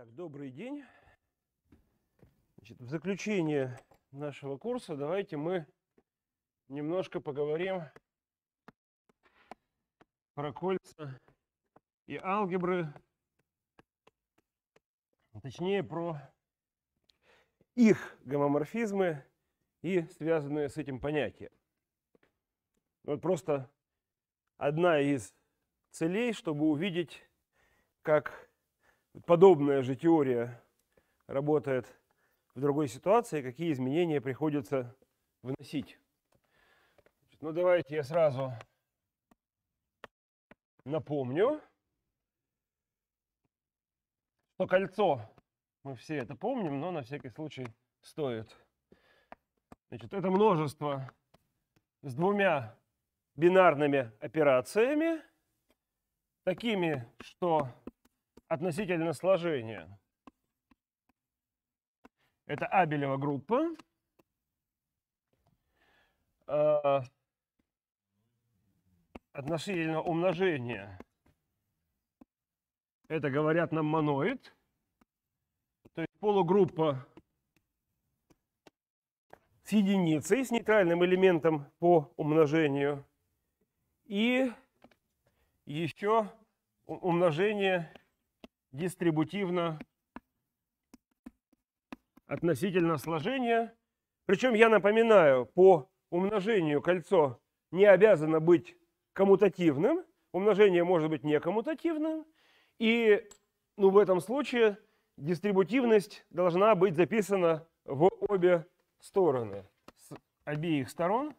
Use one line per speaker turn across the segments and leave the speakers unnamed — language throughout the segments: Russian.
Так, добрый день. Значит, в заключение нашего курса давайте мы немножко поговорим про кольца и алгебры, а точнее про их гомоморфизмы и связанные с этим понятия. Вот просто одна из целей, чтобы увидеть, как Подобная же теория работает в другой ситуации, какие изменения приходится выносить? Ну давайте я сразу напомню, что кольцо, мы все это помним, но на всякий случай стоит. Значит, это множество с двумя бинарными операциями, такими, что относительно сложения. Это Абелева группа. А, относительно умножения. Это, говорят нам, моноид. То есть полугруппа с единицей, с нейтральным элементом по умножению. И еще умножение дистрибутивно относительно сложения. Причем я напоминаю, по умножению кольцо не обязано быть коммутативным, умножение может быть не коммутативным, и ну, в этом случае дистрибутивность должна быть записана в обе стороны, с обеих сторон.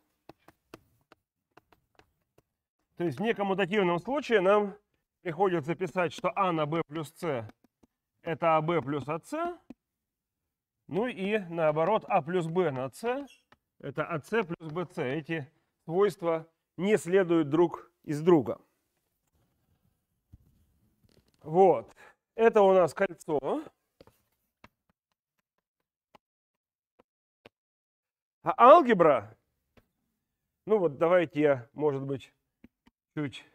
То есть в некоммутативном случае нам приходится писать, что А на B плюс С это АБ плюс АС. Ну и наоборот, А плюс Б на С это АС плюс БС. Эти свойства не следуют друг из друга. Вот. Это у нас кольцо. А алгебра, ну вот давайте я, может быть, чуть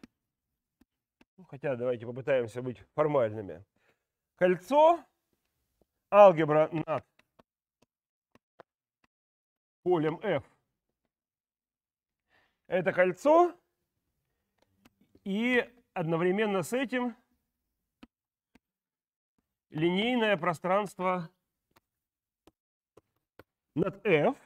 ну, хотя давайте попытаемся быть формальными. Кольцо, алгебра над полем F. Это кольцо и одновременно с этим линейное пространство над F.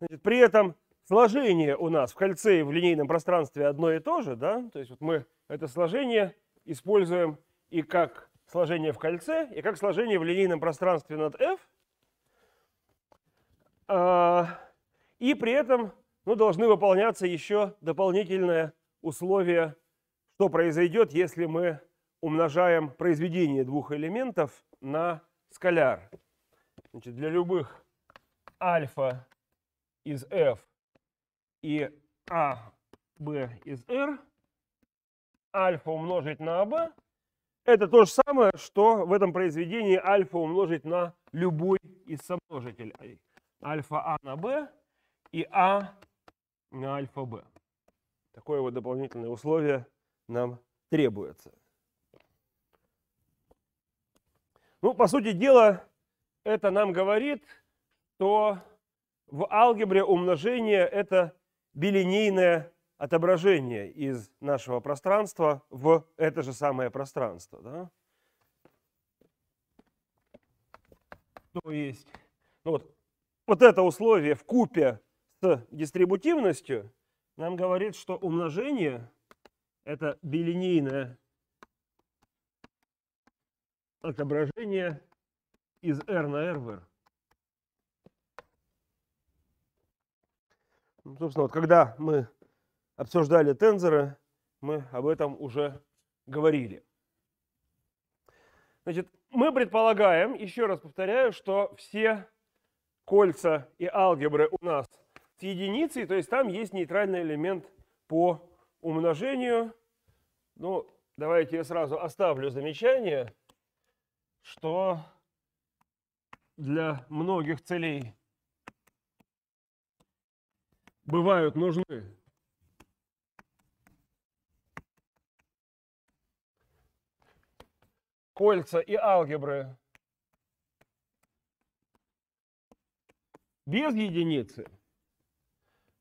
Значит, при этом сложение у нас в кольце и в линейном пространстве одно и то же, да, то есть вот мы это сложение используем и как сложение в кольце, и как сложение в линейном пространстве над f, а, и при этом ну, должны выполняться еще дополнительные условия, что произойдет, если мы умножаем произведение двух элементов на скаляр. Значит, для любых альфа из f и а АБ из R, альфа умножить на АБ, это то же самое, что в этом произведении альфа умножить на любой из сомножителей. Альфа А на Б и А на альфа Б. Такое вот дополнительное условие нам требуется. Ну, по сути дела, это нам говорит, что в алгебре умножение – это билинейное отображение из нашего пространства в это же самое пространство. Да? То ну, есть, ну вот, вот это условие в купе с дистрибутивностью нам говорит, что умножение это билинейное отображение из R на R в R. Ну, собственно, вот когда мы обсуждали тензоры, мы об этом уже говорили. Значит, мы предполагаем, еще раз повторяю, что все кольца и алгебры у нас с единицей, то есть там есть нейтральный элемент по умножению. Ну, давайте я сразу оставлю замечание, что для многих целей бывают нужны. Кольца и алгебры без единицы.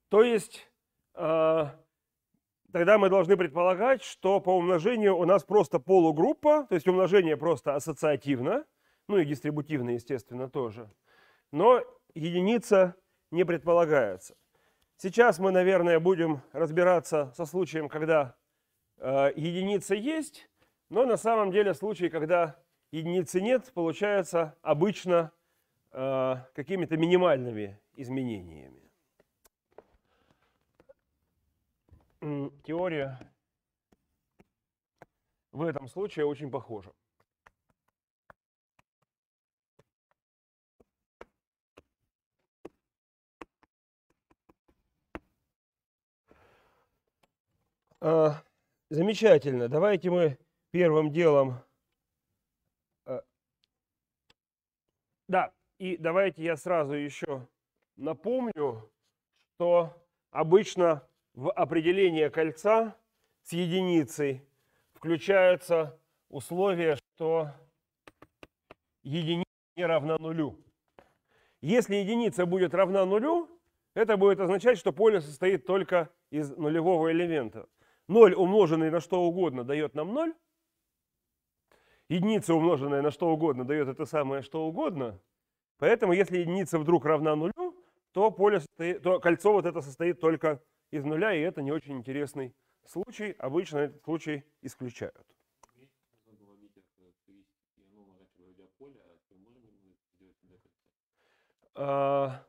То есть э, тогда мы должны предполагать, что по умножению у нас просто полугруппа, то есть умножение просто ассоциативно, ну и дистрибутивно, естественно, тоже. Но единица не предполагается. Сейчас мы, наверное, будем разбираться со случаем, когда э, единица есть, но на самом деле случай, когда единицы нет, получается обычно э, какими-то минимальными изменениями. Теория в этом случае очень похожа. А, замечательно. Давайте мы первым делом... А, да, и давайте я сразу еще напомню, что обычно в определение кольца с единицей включаются условия, что единица не равна нулю. Если единица будет равна нулю, это будет означать, что поле состоит только из нулевого элемента. 0, умноженный на что угодно, дает нам 0. Единица, умноженная на что угодно, дает это самое что угодно. Поэтому, если единица вдруг равна нулю, то, поле состоит, то кольцо вот это состоит только из нуля, и это не очень интересный случай. Обычно этот случай исключают. А,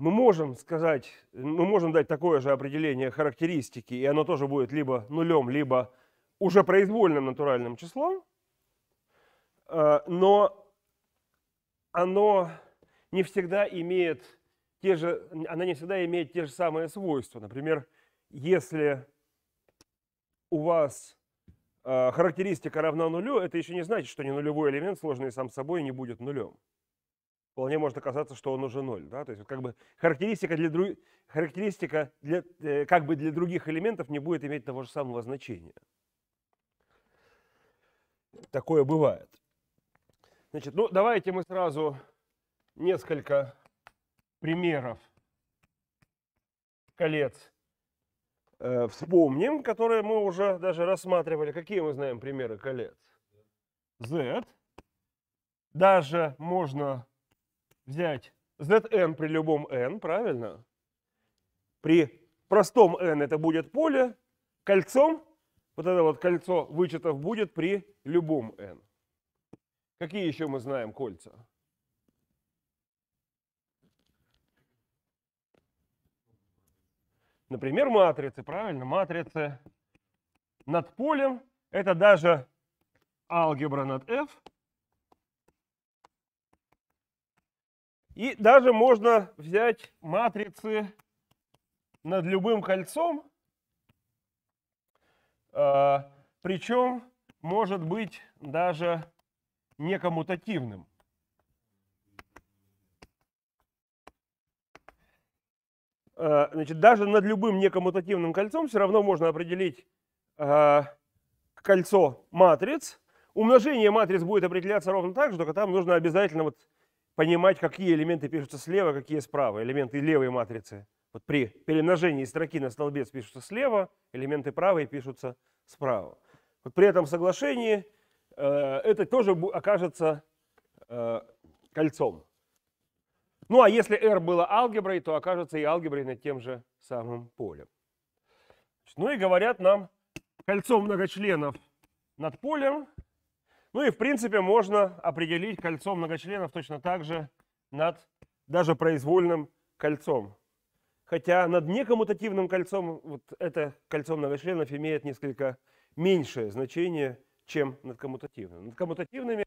мы можем сказать, мы можем дать такое же определение характеристики, и оно тоже будет либо нулем, либо уже произвольным натуральным числом, э, но оно не всегда имеет те же, она не всегда имеет те же самые свойства. Например, если у вас э, характеристика равна нулю, это еще не значит, что не нулевой элемент, сложный сам собой, не будет нулем вполне может оказаться, что он уже ноль. Да? То есть как бы характеристика, для, дру... характеристика для, э, как бы для других элементов не будет иметь того же самого значения. Такое бывает. Значит, ну давайте мы сразу несколько примеров колец э, вспомним, которые мы уже даже рассматривали. Какие мы знаем примеры колец? Z. Даже можно взять zn при любом n, правильно? При простом n это будет поле, кольцом, вот это вот кольцо вычетов будет при любом n. Какие еще мы знаем кольца? Например, матрицы, правильно? Матрицы над полем. Это даже алгебра над f. И даже можно взять матрицы над любым кольцом. А, Причем может быть даже не а, Значит, даже над любым некоммутативным кольцом все равно можно определить а, кольцо матриц. Умножение матриц будет определяться ровно так же, только там нужно обязательно вот понимать, какие элементы пишутся слева, какие справа, элементы левой матрицы. Вот при перемножении строки на столбец пишутся слева, элементы правой пишутся справа. Вот при этом соглашении э, это тоже окажется э, кольцом. Ну а если R было алгеброй, то окажется и алгеброй над тем же самым полем. Ну и говорят нам, кольцо многочленов над полем – ну и в принципе можно определить кольцо многочленов точно так же над даже произвольным кольцом. Хотя над некоммутативным кольцом вот это кольцо многочленов имеет несколько меньшее значение, чем над коммутативным. Над коммутативными,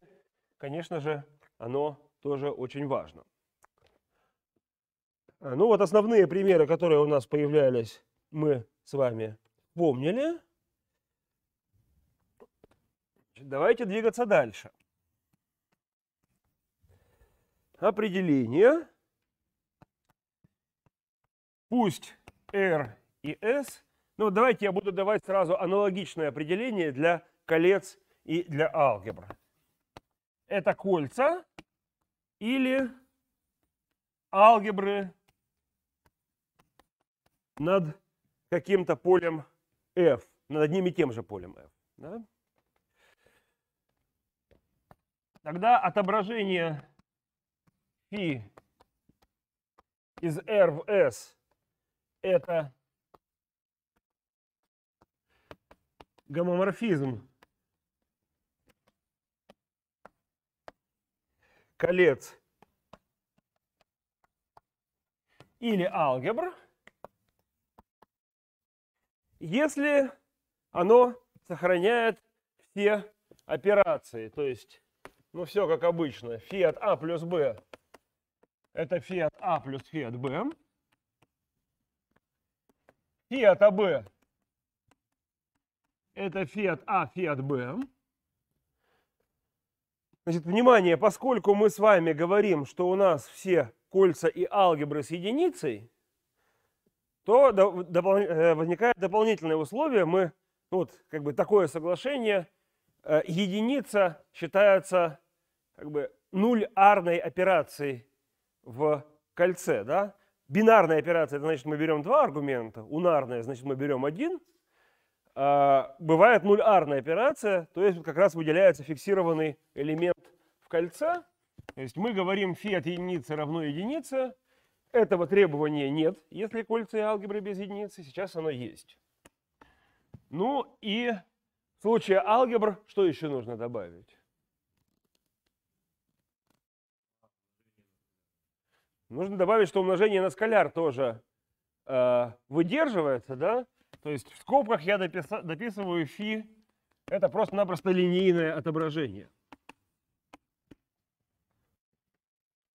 конечно же, оно тоже очень важно. А, ну вот основные примеры, которые у нас появлялись, мы с вами помнили. Давайте двигаться дальше. Определение. Пусть R и S. Ну, давайте я буду давать сразу аналогичное определение для колец и для алгебра. Это кольца или алгебры над каким-то полем f, над одним и тем же полем f. Да? Тогда отображение φ из R в S это гомоморфизм колец или алгебр, если оно сохраняет все операции, то есть ну, все как обычно. Фиат А плюс Б – это фиат А плюс фиат Б. Фиат АБ – это фиат А, фиат Б. Значит, внимание, поскольку мы с вами говорим, что у нас все кольца и алгебры с единицей, то э, возникает дополнительное условие. Мы, ну вот, как бы такое соглашение, э, единица считается как бы нульарной арной операцией в кольце, да? Бинарная операция – это значит, мы берем два аргумента, унарная – значит, мы берем один. А, бывает нульарная операция, то есть как раз выделяется фиксированный элемент в кольце. То есть мы говорим фи от единицы равно единице. Этого требования нет, если кольца и алгебры без единицы. Сейчас оно есть. Ну и в случае алгебр что еще нужно добавить? Нужно добавить, что умножение на скаляр тоже э, выдерживается, да? То есть в скобках я дописа, дописываю фи. Это просто-напросто линейное отображение.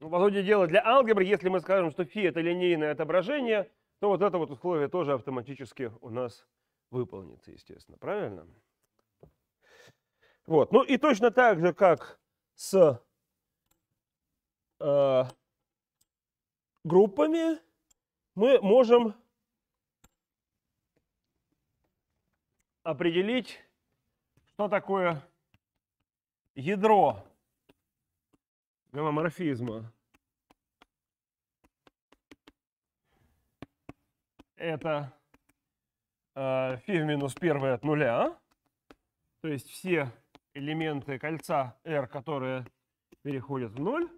Ну, по сути дела, для алгебры, если мы скажем, что фи это линейное отображение, то вот это вот условие тоже автоматически у нас выполнится, естественно. Правильно? Вот. Ну и точно так же, как с э, группами мы можем определить, что такое ядро гомоморфизма. Это э, фи в минус 1 от нуля. То есть все элементы кольца R, которые переходят в ноль,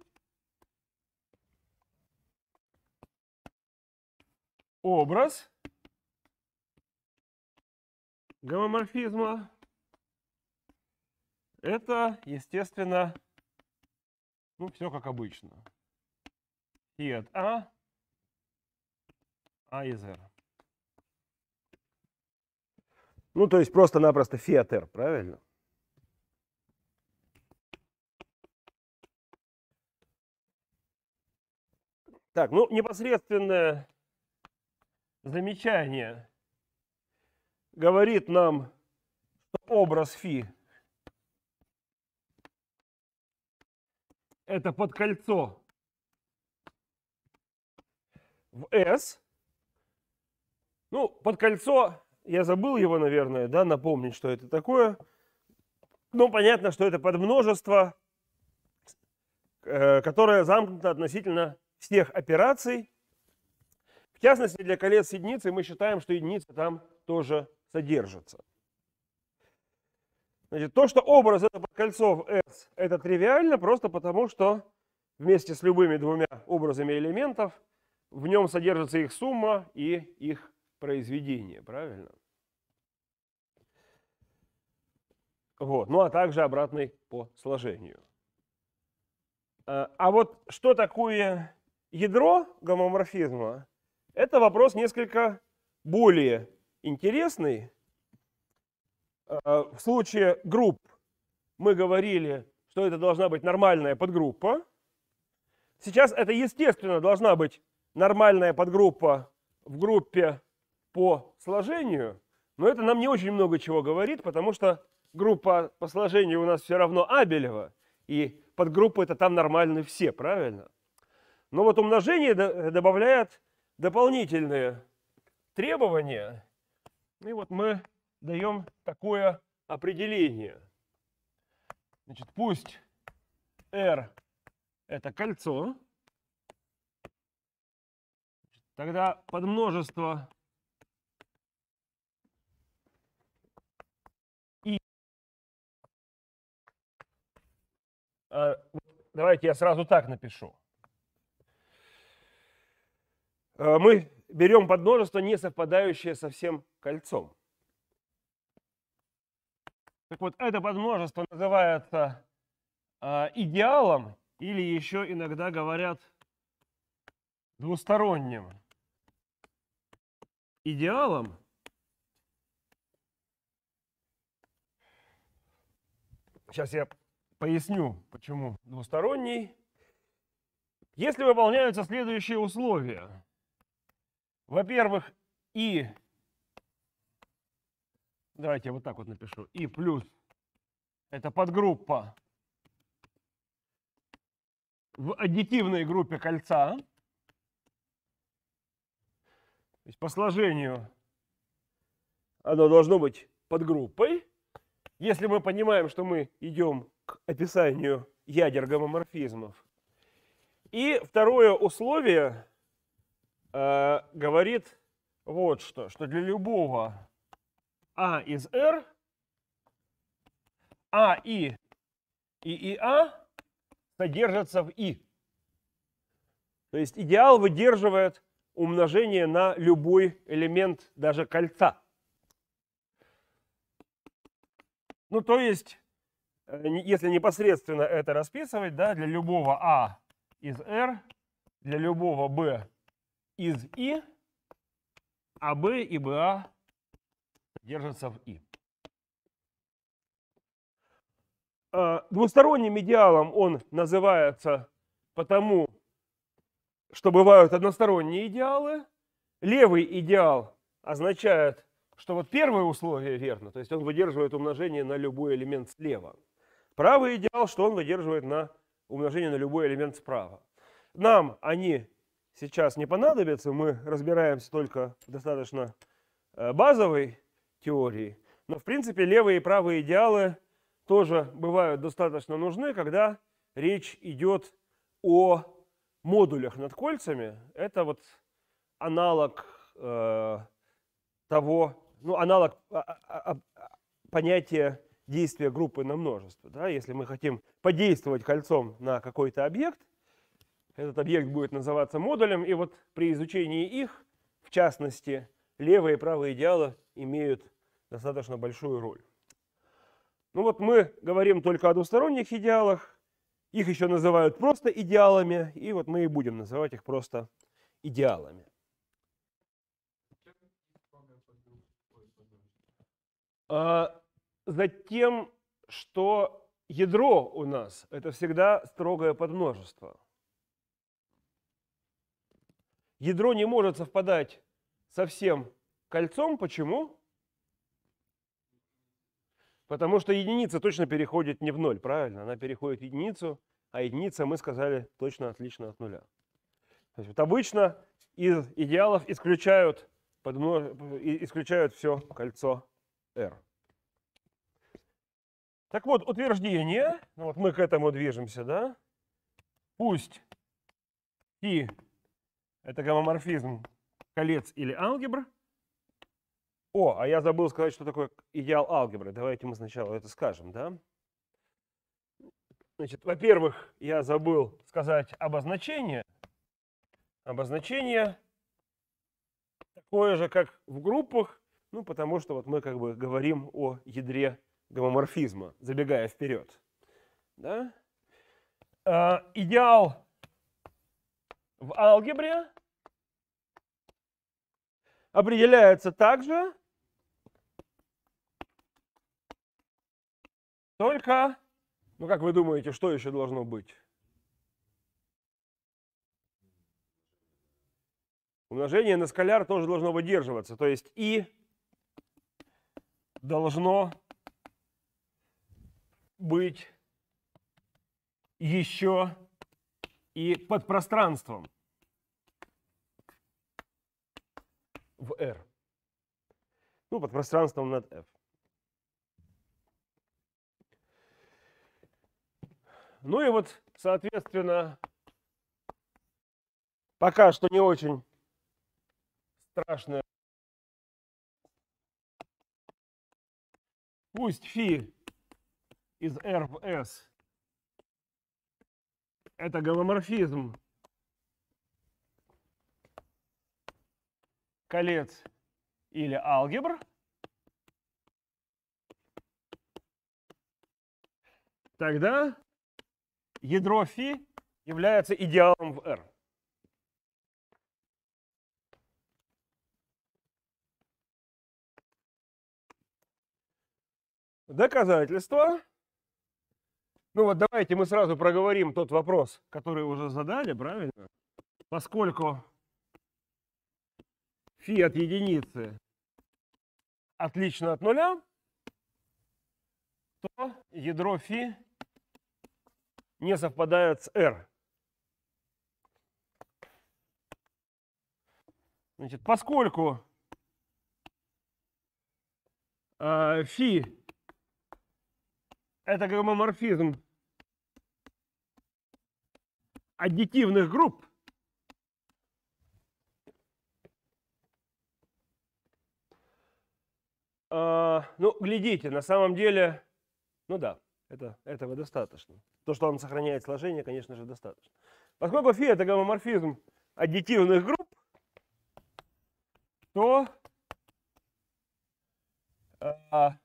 образ гомоморфизма – это, естественно, ну, все как обычно. И от А, А из R. Ну, то есть просто-напросто фи от R, правильно? Так, ну, непосредственное замечание говорит нам, образ фи это под кольцо в S. Ну, под кольцо, я забыл его, наверное, да, напомнить, что это такое. Ну, понятно, что это под множество, э, которое замкнуто относительно всех операций, в частности, для колец единицы мы считаем, что единица там тоже содержится. Значит, то, что образ это под S, это тривиально просто потому, что вместе с любыми двумя образами элементов в нем содержится их сумма и их произведение, правильно? Вот. Ну а также обратный по сложению. А, а вот что такое ядро гомоморфизма, это вопрос несколько более интересный. Э, в случае групп мы говорили, что это должна быть нормальная подгруппа. Сейчас это, естественно, должна быть нормальная подгруппа в группе по сложению, но это нам не очень много чего говорит, потому что группа по сложению у нас все равно Абелева, и подгруппы это там нормальны все, правильно? Но вот умножение добавляет дополнительные требования. И вот мы даем такое определение. Значит, пусть R это кольцо, тогда под множество и а, давайте я сразу так напишу. Э, мы берем подмножество, не совпадающее со всем кольцом. Так вот, это подмножество называется э, идеалом или еще иногда говорят двусторонним идеалом. Сейчас я поясню, почему двусторонний. Если выполняются следующие условия. Во-первых, и, давайте я вот так вот напишу, и плюс, это подгруппа в аддитивной группе кольца. То есть по сложению оно должно быть подгруппой. Если мы понимаем, что мы идем к описанию ядер гомоморфизмов. И второе условие – э, говорит вот что, что для любого А из R А и и и А содержатся в И. То есть идеал выдерживает умножение на любой элемент даже кольца. Ну, то есть, э, если непосредственно это расписывать, да, для любого А из R, для любого B из И, а Б и БА держатся в И. Э, двусторонним идеалом он называется потому, что бывают односторонние идеалы. Левый идеал означает, что вот первое условие верно, то есть он выдерживает умножение на любой элемент слева. Правый идеал, что он выдерживает на умножение на любой элемент справа. Нам они сейчас не понадобятся. Мы разбираемся только в достаточно э, базовой теории. Но, в принципе, левые и правые идеалы тоже бывают достаточно нужны, когда речь идет о модулях над кольцами. Это вот аналог э, того, ну, аналог а, а, а, а понятия действия группы на множество. Да? Если мы хотим подействовать кольцом на какой-то объект, этот объект будет называться модулем, и вот при изучении их, в частности, левые и правые идеалы имеют достаточно большую роль. Ну вот мы говорим только о двусторонних идеалах, их еще называют просто идеалами, и вот мы и будем называть их просто идеалами. А затем, что ядро у нас – это всегда строгое подмножество. Ядро не может совпадать со всем кольцом. Почему? Потому что единица точно переходит не в ноль, правильно? Она переходит в единицу, а единица, мы сказали, точно отлично от нуля. То есть вот обычно из идеалов исключают, подмнож... исключают все кольцо R. Так вот, утверждение, ну вот мы к этому движемся, да? Пусть и это гомоморфизм колец или алгебр. О, а я забыл сказать, что такое идеал алгебры. Давайте мы сначала это скажем, да? Значит, во-первых, я забыл сказать обозначение. Обозначение такое же, как в группах, ну, потому что вот мы как бы говорим о ядре гомоморфизма, забегая вперед. Да? Э, идеал в алгебре определяется также только, ну как вы думаете, что еще должно быть? Умножение на скаляр тоже должно выдерживаться, то есть и должно быть еще и под пространством. в R. Ну, под пространством над F. Ну и вот, соответственно, пока что не очень страшно. Пусть φ из R в S это гомоморфизм колец или алгебр. Тогда ядро φ является идеалом в R. Доказательство. Ну вот давайте мы сразу проговорим тот вопрос, который уже задали, правильно? Поскольку Фи от единицы отлично от нуля, то ядро фи не совпадает с r. Значит, поскольку э, фи это гомоморфизм аддитивных групп, А, ну, глядите, на самом деле, ну да, это, этого достаточно. То, что он сохраняет сложение, конечно же, достаточно. Поскольку фи – это гомоморфизм аддитивных групп, то а,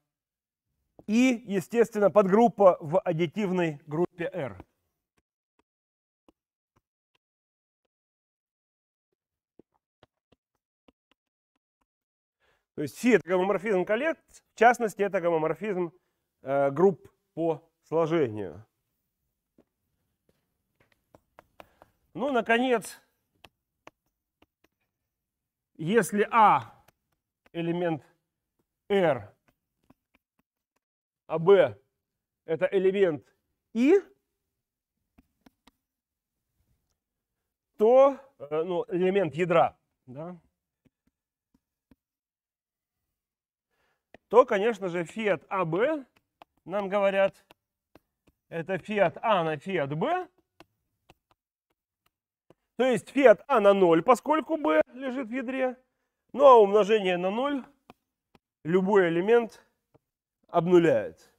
и, естественно, подгруппа в аддитивной группе R. То есть фи – это гомоморфизм коллект, в частности, это гомоморфизм э, групп по сложению. Ну, наконец, если А – элемент R, а B – это элемент И, то, э, ну, элемент ядра, да, то, конечно же, фиат АБ, нам говорят, это фиат А на фиат Б. То есть фиат А на 0, поскольку Б лежит в ядре. Ну а умножение на 0 любой элемент обнуляет.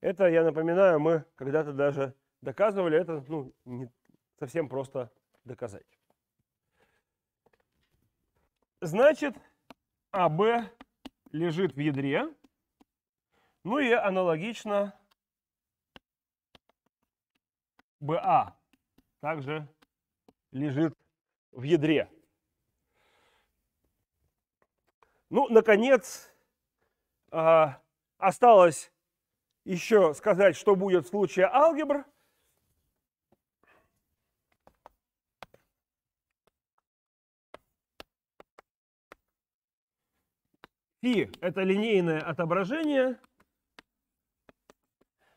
Это, я напоминаю, мы когда-то даже доказывали. Это ну, не совсем просто доказать. Значит, АБ лежит в ядре. Ну и аналогично BA а также лежит в ядре. Ну, наконец, а, осталось еще сказать, что будет в случае алгебр. Фи – это линейное отображение.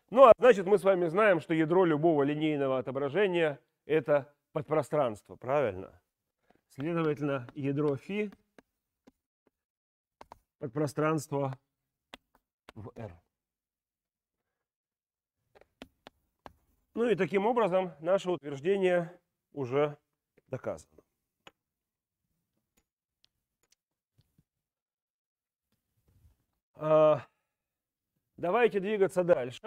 Ну, а значит, мы с вами знаем, что ядро любого линейного отображения – это подпространство, правильно? Следовательно, ядро фи – подпространство в R. Ну и таким образом наше утверждение уже доказано. А, давайте двигаться дальше.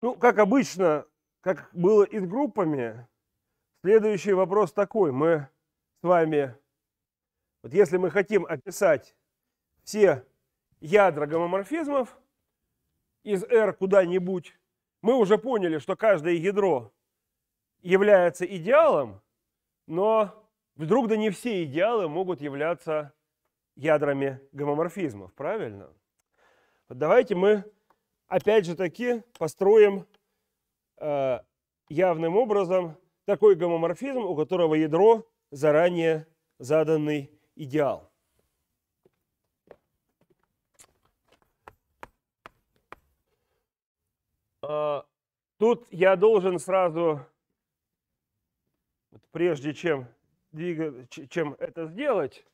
Ну, как обычно, как было и с группами, следующий вопрос такой. Мы с вами, вот если мы хотим описать все ядра гомоморфизмов из R куда-нибудь, мы уже поняли, что каждое ядро является идеалом, но вдруг да не все идеалы могут являться ядрами гомоморфизмов, правильно? Вот давайте мы опять же таки построим э, явным образом такой гомоморфизм, у которого ядро заранее заданный идеал. А, тут я должен сразу, прежде чем, чем это сделать,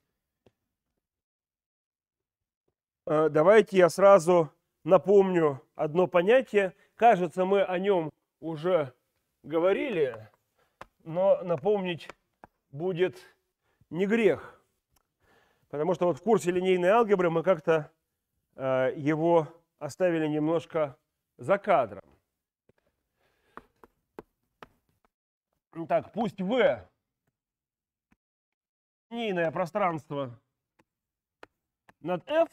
а, давайте я сразу напомню одно понятие. Кажется, мы о нем уже говорили, но напомнить будет не грех. Потому что вот в курсе линейной алгебры мы как-то а, его оставили немножко за кадром. Так, пусть V линейное пространство над F,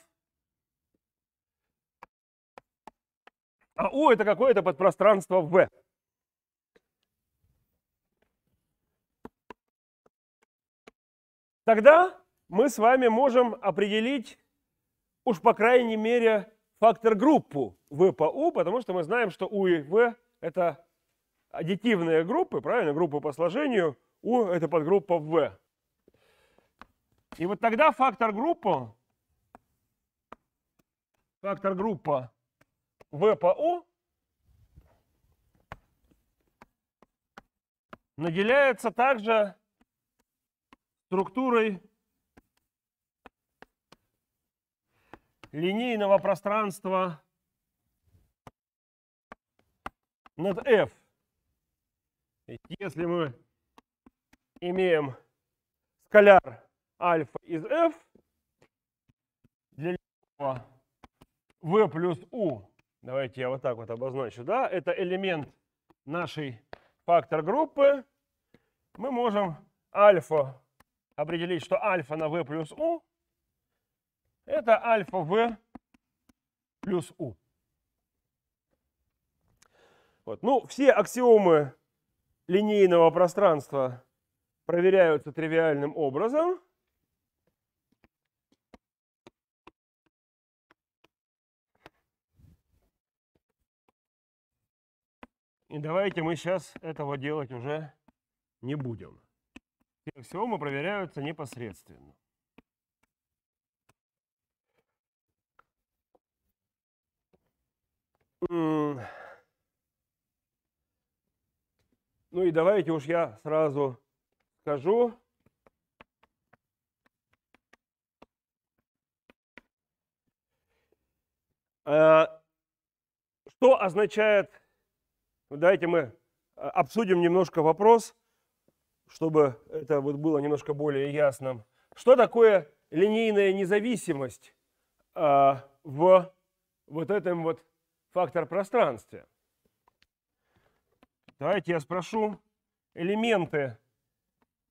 а U это какое-то подпространство V. Тогда мы с вами можем определить, уж по крайней мере, фактор группу В по У, потому что мы знаем, что У и В это аддитивные группы, правильно, группы по сложению, У это подгруппа В. И вот тогда фактор группа фактор группа В по У наделяется также структурой линейного пространства над f. Если мы имеем скаляр альфа из f для линейного v плюс u, давайте я вот так вот обозначу, да, это элемент нашей фактор группы, мы можем альфа определить, что альфа на v плюс u это альфа в плюс у. Вот. Ну, все аксиомы линейного пространства проверяются тривиальным образом. И давайте мы сейчас этого делать уже не будем. Все аксиомы проверяются непосредственно. Ну и давайте уж я сразу скажу. Э, что означает, давайте мы а, обсудим немножко вопрос, чтобы это вот было немножко более ясно. Что такое линейная независимость а, в вот этом вот фактор пространстве. Давайте я спрошу элементы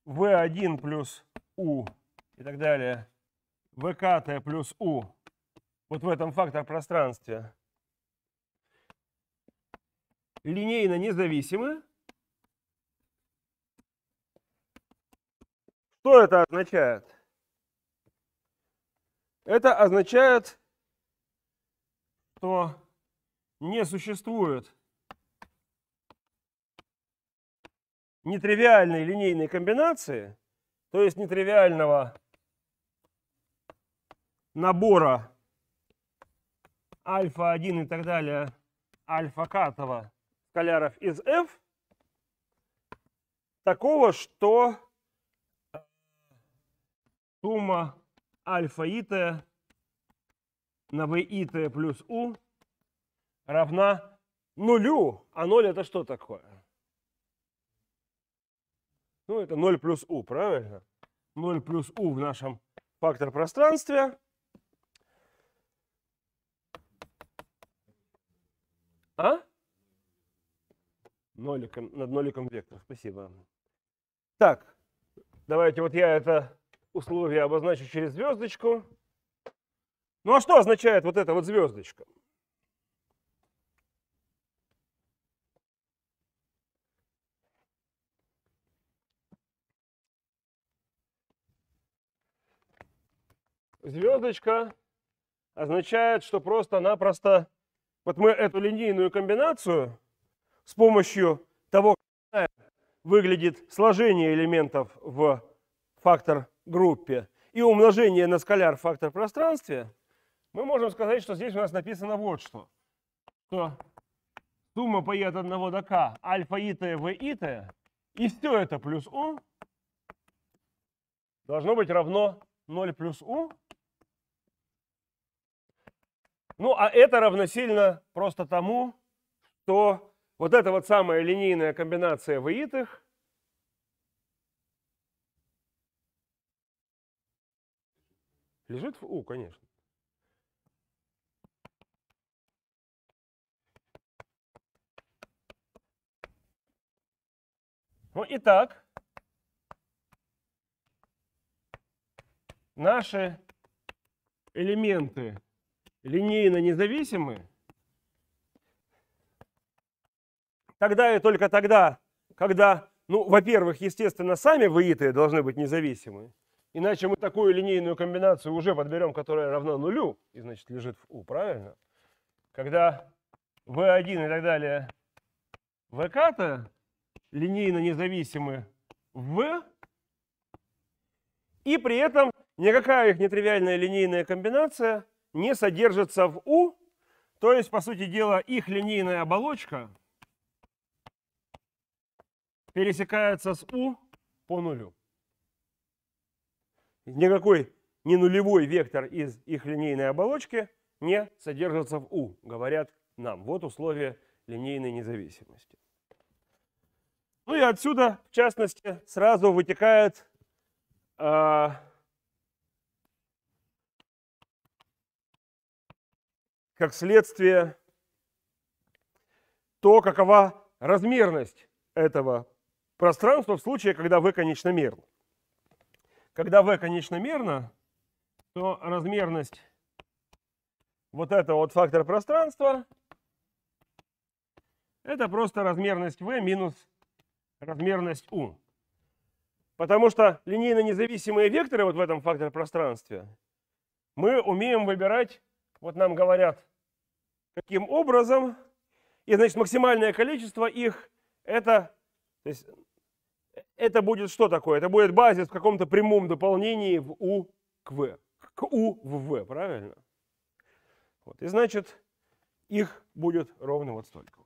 v1 плюс u и так далее, vkt плюс u вот в этом фактор пространстве линейно независимы. Что это означает? Это означает, что не существует нетривиальной линейной комбинации, то есть нетривиального набора альфа-1 и так далее, альфа-катова скаляров из f, такого, что э, сумма альфа и на v и плюс u равна нулю. А ноль это что такое? Ну, это 0 плюс у, правильно? 0 плюс у в нашем фактор пространстве. А? Ноликом, над ноликом вектор, спасибо. Так, давайте вот я это условие обозначу через звездочку. Ну а что означает вот эта вот звездочка? Звездочка означает, что просто-напросто вот мы эту линейную комбинацию с помощью того, как выглядит сложение элементов в фактор группе и умножение на скаляр фактор пространстве, мы можем сказать, что здесь у нас написано вот что. Что сумма по e от 1 до k, альфа и t, в и t, и все это плюс u должно быть равно 0 плюс у ну, а это равносильно просто тому, что вот эта вот самая линейная комбинация выитых лежит в U, конечно. Ну, итак, наши элементы линейно независимы, тогда и только тогда, когда, ну, во-первых, естественно, сами ВИТы должны быть независимы, иначе мы такую линейную комбинацию уже подберем, которая равна нулю, и значит лежит в U, правильно? Когда V1 и так далее ВК-то линейно независимы в и при этом никакая их нетривиальная линейная комбинация – не содержится в U, то есть, по сути дела, их линейная оболочка пересекается с U по нулю. Никакой не нулевой вектор из их линейной оболочки не содержится в U, говорят нам. Вот условия линейной независимости. Ну и отсюда, в частности, сразу вытекает э, как следствие то, какова размерность этого пространства в случае, когда v конечномерно. Когда v конечномерно, то размерность вот этого вот фактора пространства это просто размерность v минус размерность u. Потому что линейно независимые векторы вот в этом факторе пространстве мы умеем выбирать вот нам говорят, каким образом, и значит максимальное количество их это, то есть, это будет что такое? Это будет базис в каком-то прямом дополнении в у к в к у в в, правильно? Вот, и значит их будет ровно вот столько.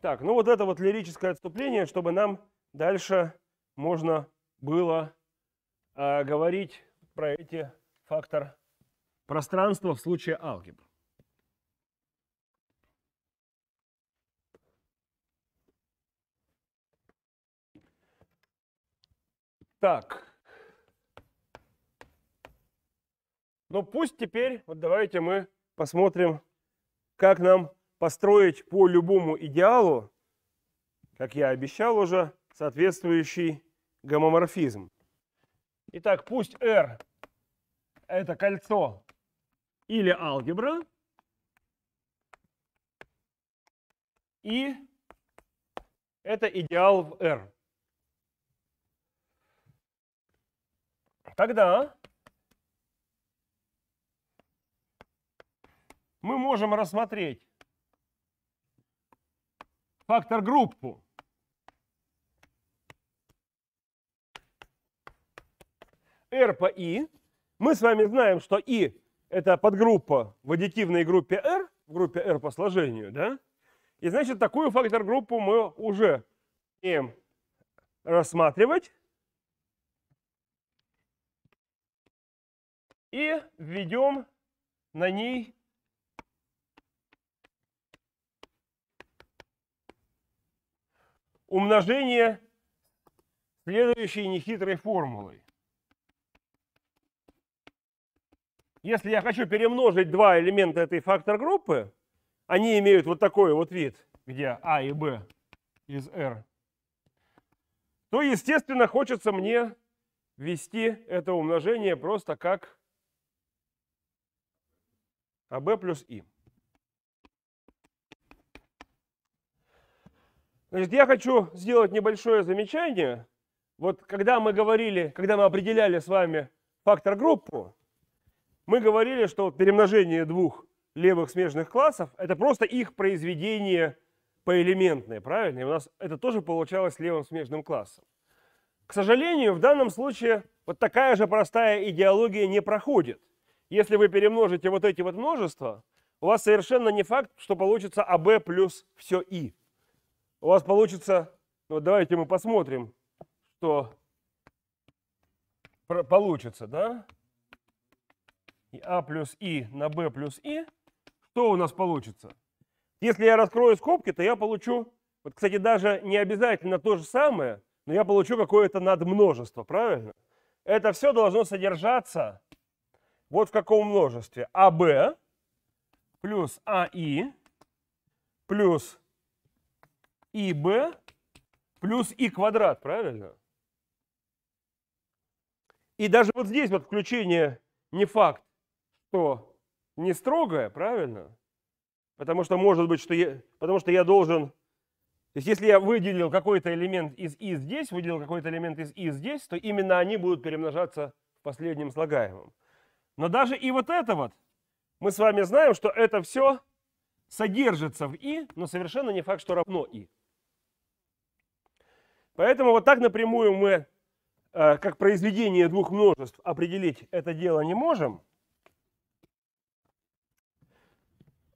Так, ну вот это вот лирическое отступление, чтобы нам дальше можно было э, говорить про эти факторы пространство в случае алгебр. Так. ну пусть теперь, вот давайте мы посмотрим, как нам построить по любому идеалу, как я обещал уже, соответствующий гомоморфизм. Итак, пусть R – это кольцо или алгебра, и это идеал в R. Тогда мы можем рассмотреть фактор-группу R по I. Мы с вами знаем, что I это подгруппа в аддитивной группе R, в группе R по сложению, да? И значит, такую фактор-группу мы уже умеем рассматривать. И введем на ней умножение следующей нехитрой формулой. Если я хочу перемножить два элемента этой фактор группы, они имеют вот такой вот вид, где А и Б из R, то, естественно, хочется мне ввести это умножение просто как АБ плюс И. Значит, я хочу сделать небольшое замечание. Вот когда мы говорили, когда мы определяли с вами фактор группу, мы говорили, что перемножение двух левых смежных классов – это просто их произведение поэлементное, правильно? И у нас это тоже получалось левым смежным классом. К сожалению, в данном случае вот такая же простая идеология не проходит. Если вы перемножите вот эти вот множества, у вас совершенно не факт, что получится АБ плюс все И. У вас получится, ну, вот давайте мы посмотрим, что получится, да? и А плюс И на б плюс И, что у нас получится? Если я раскрою скобки, то я получу, вот, кстати, даже не обязательно то же самое, но я получу какое-то надмножество, правильно? Это все должно содержаться вот в каком множестве. АБ плюс АИ плюс ИБ плюс И квадрат, правильно? И даже вот здесь вот включение не факт что? Не строгое, правильно? Потому что может быть, что я, потому что я должен то есть если я выделил какой-то элемент из «и» здесь, выделил какой-то элемент из «и» здесь, то именно они будут перемножаться в последнем слагаемом. Но даже и вот это вот, мы с вами знаем, что это все содержится в «и», но совершенно не факт, что равно «и». Поэтому вот так напрямую мы, э, как произведение двух множеств, определить это дело не можем –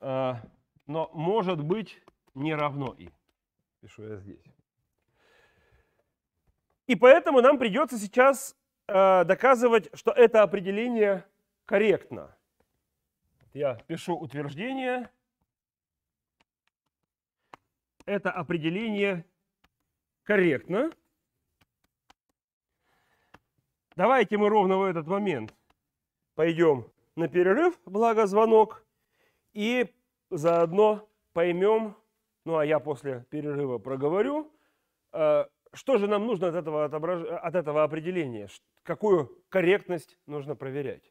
А, но может быть не равно и. Пишу я здесь. И поэтому нам придется сейчас э, доказывать, что это определение корректно. Я пишу утверждение. Это определение корректно. Давайте мы ровно в этот момент пойдем на перерыв, благо звонок и заодно поймем, ну а я после перерыва проговорю, э, что же нам нужно от этого, отображ... от этого определения, какую корректность нужно проверять.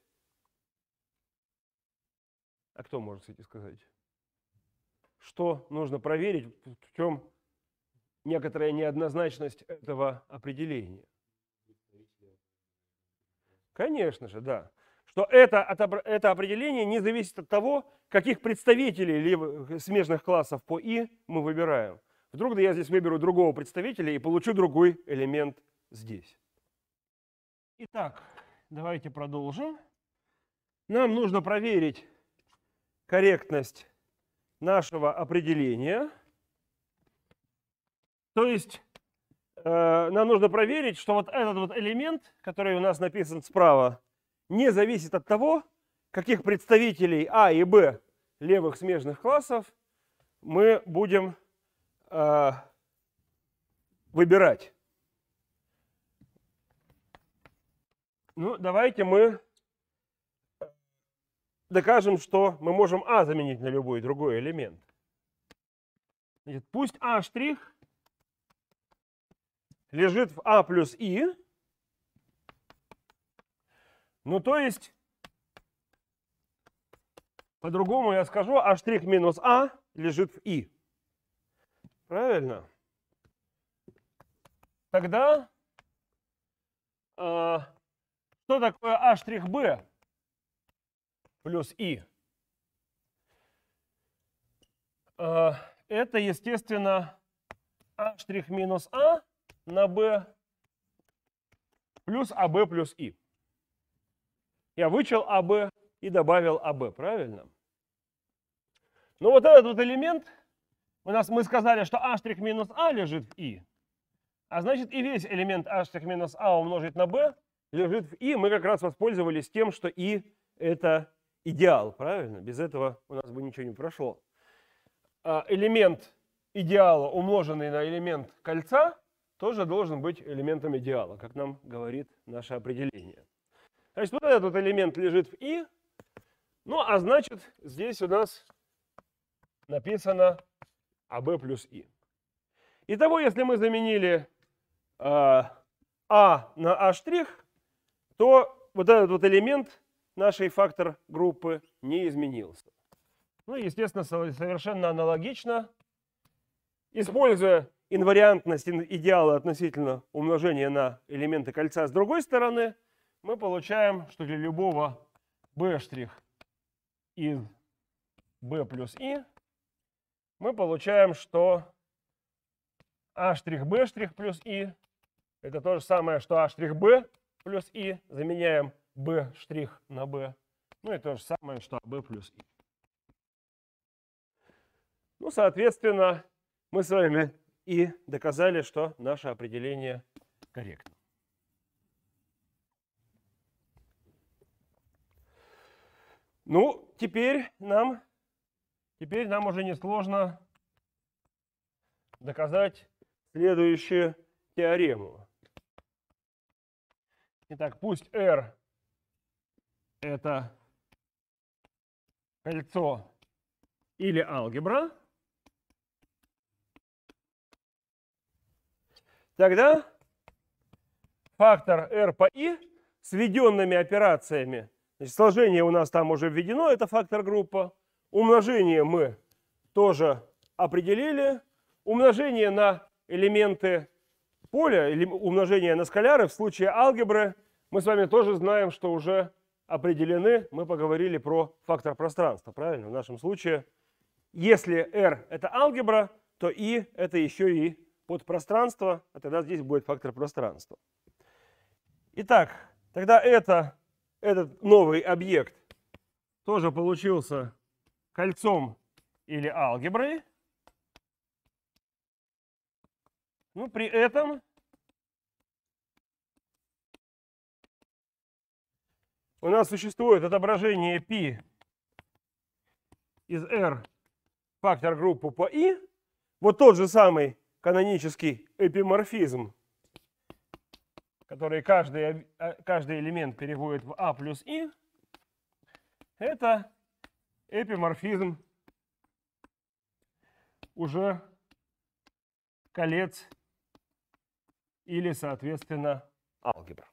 А кто может, кстати, сказать? Что нужно проверить, в чем некоторая неоднозначность этого определения? Конечно же, да что это, это определение не зависит от того, каких представителей либо смежных классов по И мы выбираем. Вдруг да я здесь выберу другого представителя и получу другой элемент здесь. Итак, давайте продолжим. Нам нужно проверить корректность нашего определения. То есть э, нам нужно проверить, что вот этот вот элемент, который у нас написан справа, не зависит от того, каких представителей А и Б левых смежных классов мы будем э, выбирать. Ну, давайте мы докажем, что мы можем А заменить на любой другой элемент. Значит, пусть А' лежит в А плюс И, ну, то есть, по-другому я скажу, а' минус А лежит в И. Правильно? Тогда э, что такое A'B а плюс И? Э, это, естественно, А' минус А на B плюс АБ плюс И. Я вычел АБ и добавил АБ, правильно? Ну вот этот вот элемент, у нас мы сказали, что А' минус А лежит в И, а значит и весь элемент А' минус А умножить на Б лежит в И. Мы как раз воспользовались тем, что И это идеал, правильно? Без этого у нас бы ничего не прошло. А элемент идеала, умноженный на элемент кольца, тоже должен быть элементом идеала, как нам говорит наше определение. Значит, вот этот элемент лежит в И. Ну, а значит, здесь у нас написано АБ плюс И. Итого, если мы заменили э, А на А', то вот этот вот элемент нашей фактор группы не изменился. Ну, естественно, совершенно аналогично. Используя инвариантность идеала относительно умножения на элементы кольца с другой стороны – мы получаем, что для любого b' штрих из b плюс i мы получаем, что a штрих b штрих плюс i это то же самое, что a штрих b плюс i заменяем b' штрих на b. Ну и то же самое, что b плюс i. Ну, соответственно, мы с вами и доказали, что наше определение корректно. Ну, теперь нам, теперь нам уже несложно доказать следующую теорему. Итак, пусть R это кольцо или алгебра, тогда фактор R по I сведенными операциями Значит, сложение у нас там уже введено, это фактор группа. Умножение мы тоже определили. Умножение на элементы поля, или умножение на скаляры в случае алгебры мы с вами тоже знаем, что уже определены. Мы поговорили про фактор пространства, правильно? В нашем случае, если R это алгебра, то и это еще и подпространство, а тогда здесь будет фактор пространства. Итак, тогда это этот новый объект тоже получился кольцом или алгеброй. ну при этом у нас существует отображение π из R фактор группу по i. Вот тот же самый канонический эпиморфизм которые каждый, э, каждый элемент переводит в А плюс И, это эпиморфизм уже колец или, соответственно, алгебра.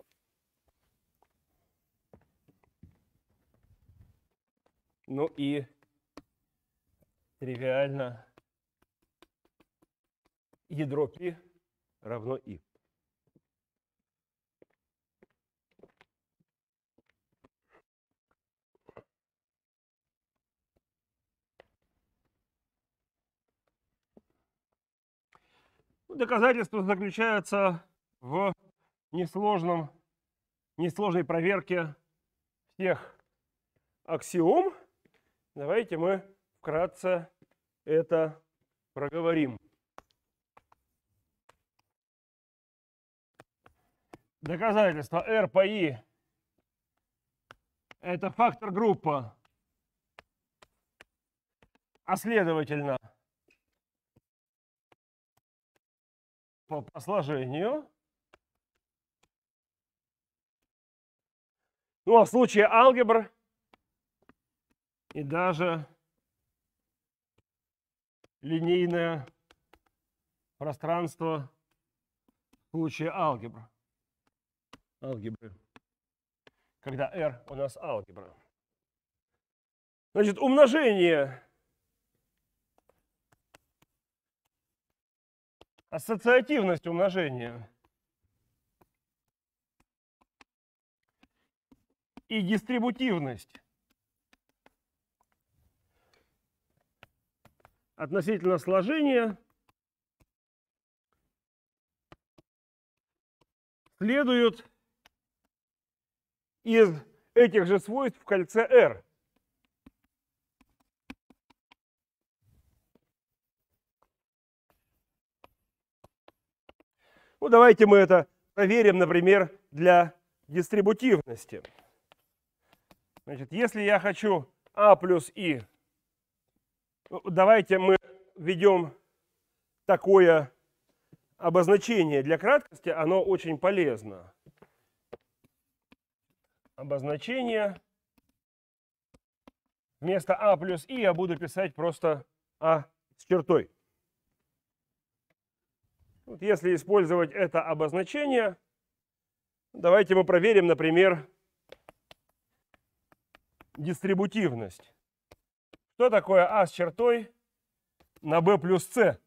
Ну и тривиально ядро π равно и. Ну, доказательства заключаются в несложном, несложной проверке всех аксиом. Давайте мы вкратце это проговорим. Доказательство R по I – это фактор группа, а следовательно – по, по сложению. Ну, а в случае алгебр и даже линейное пространство в случае алгебра. Алгебры. Когда R у нас алгебра. Значит, умножение ассоциативность умножения. И дистрибутивность относительно сложения следуют из этих же свойств в кольце R. Ну, давайте мы это проверим, например, для дистрибутивности. Значит, если я хочу А плюс И, ну, давайте мы введем такое обозначение для краткости, оно очень полезно. Обозначение. Вместо А плюс И я буду писать просто А с чертой. Вот если использовать это обозначение, давайте мы проверим, например, дистрибутивность. Что такое А с чертой на B плюс С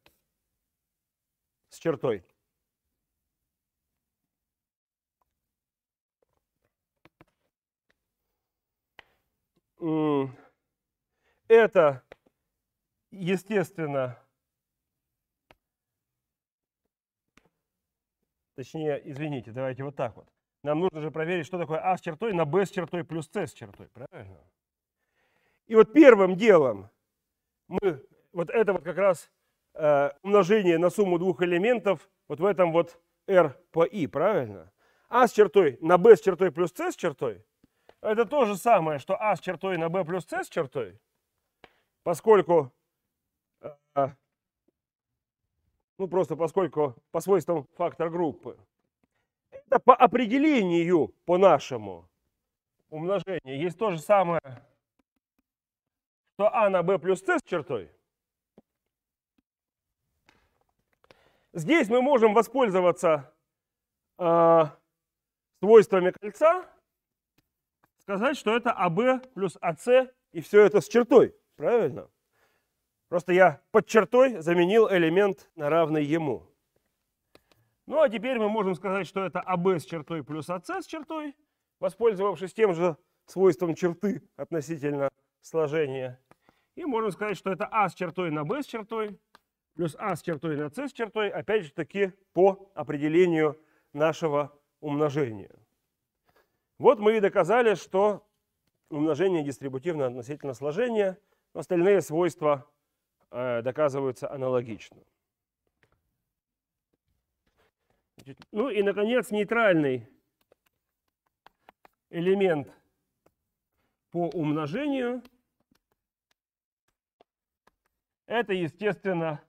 с чертой? Это, естественно, Точнее, извините, давайте вот так вот. Нам нужно же проверить, что такое А с чертой на Б с чертой плюс С с чертой, правильно? И вот первым делом мы вот это вот как раз э, умножение на сумму двух элементов вот в этом вот R по I, правильно? А с чертой на Б с чертой плюс С с чертой это то же самое, что А с чертой на Б плюс С с чертой, поскольку э, ну просто поскольку по свойствам фактор группы. Это по определению, по нашему умножению, есть то же самое, что а на b плюс c с чертой. Здесь мы можем воспользоваться э, свойствами кольца, сказать, что это АБ плюс АС и все это с чертой. Правильно? Просто я под чертой заменил элемент на равный ему. Ну а теперь мы можем сказать, что это АБ с чертой плюс АС с чертой, воспользовавшись тем же свойством черты относительно сложения. И можем сказать, что это А с чертой на Б с чертой плюс А с чертой на С с чертой, опять же таки по определению нашего умножения. Вот мы и доказали, что умножение дистрибутивно относительно сложения, остальные свойства Э, доказываются аналогично. Ну и, наконец, нейтральный элемент по умножению. Это, естественно,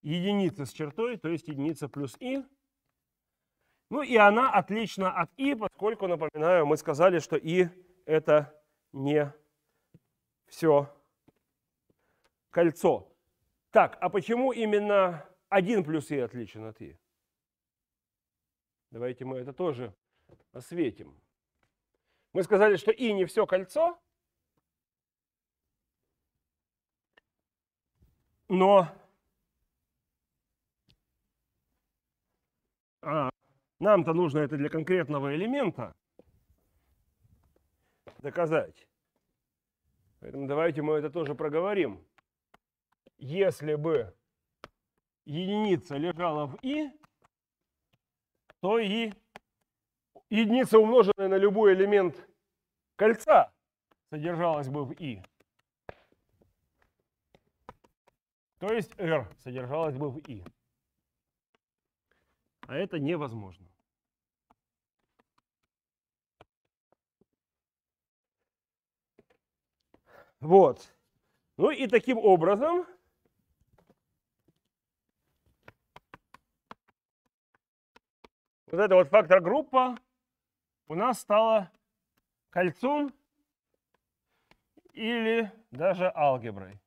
единица с чертой, то есть единица плюс и. Ну и она отлична от и. поскольку, напоминаю, мы сказали, что и это не все кольцо. Так, а почему именно один плюс и отличен от и? Давайте мы это тоже осветим. Мы сказали, что и не все кольцо, но а, нам-то нужно это для конкретного элемента доказать. Поэтому давайте мы это тоже проговорим если бы единица лежала в и, то и единица, умноженная на любой элемент кольца, содержалась бы в и. То есть r содержалась бы в и. А это невозможно. Вот. Ну и таким образом вот эта вот фактор-группа у нас стала кольцом или даже алгеброй.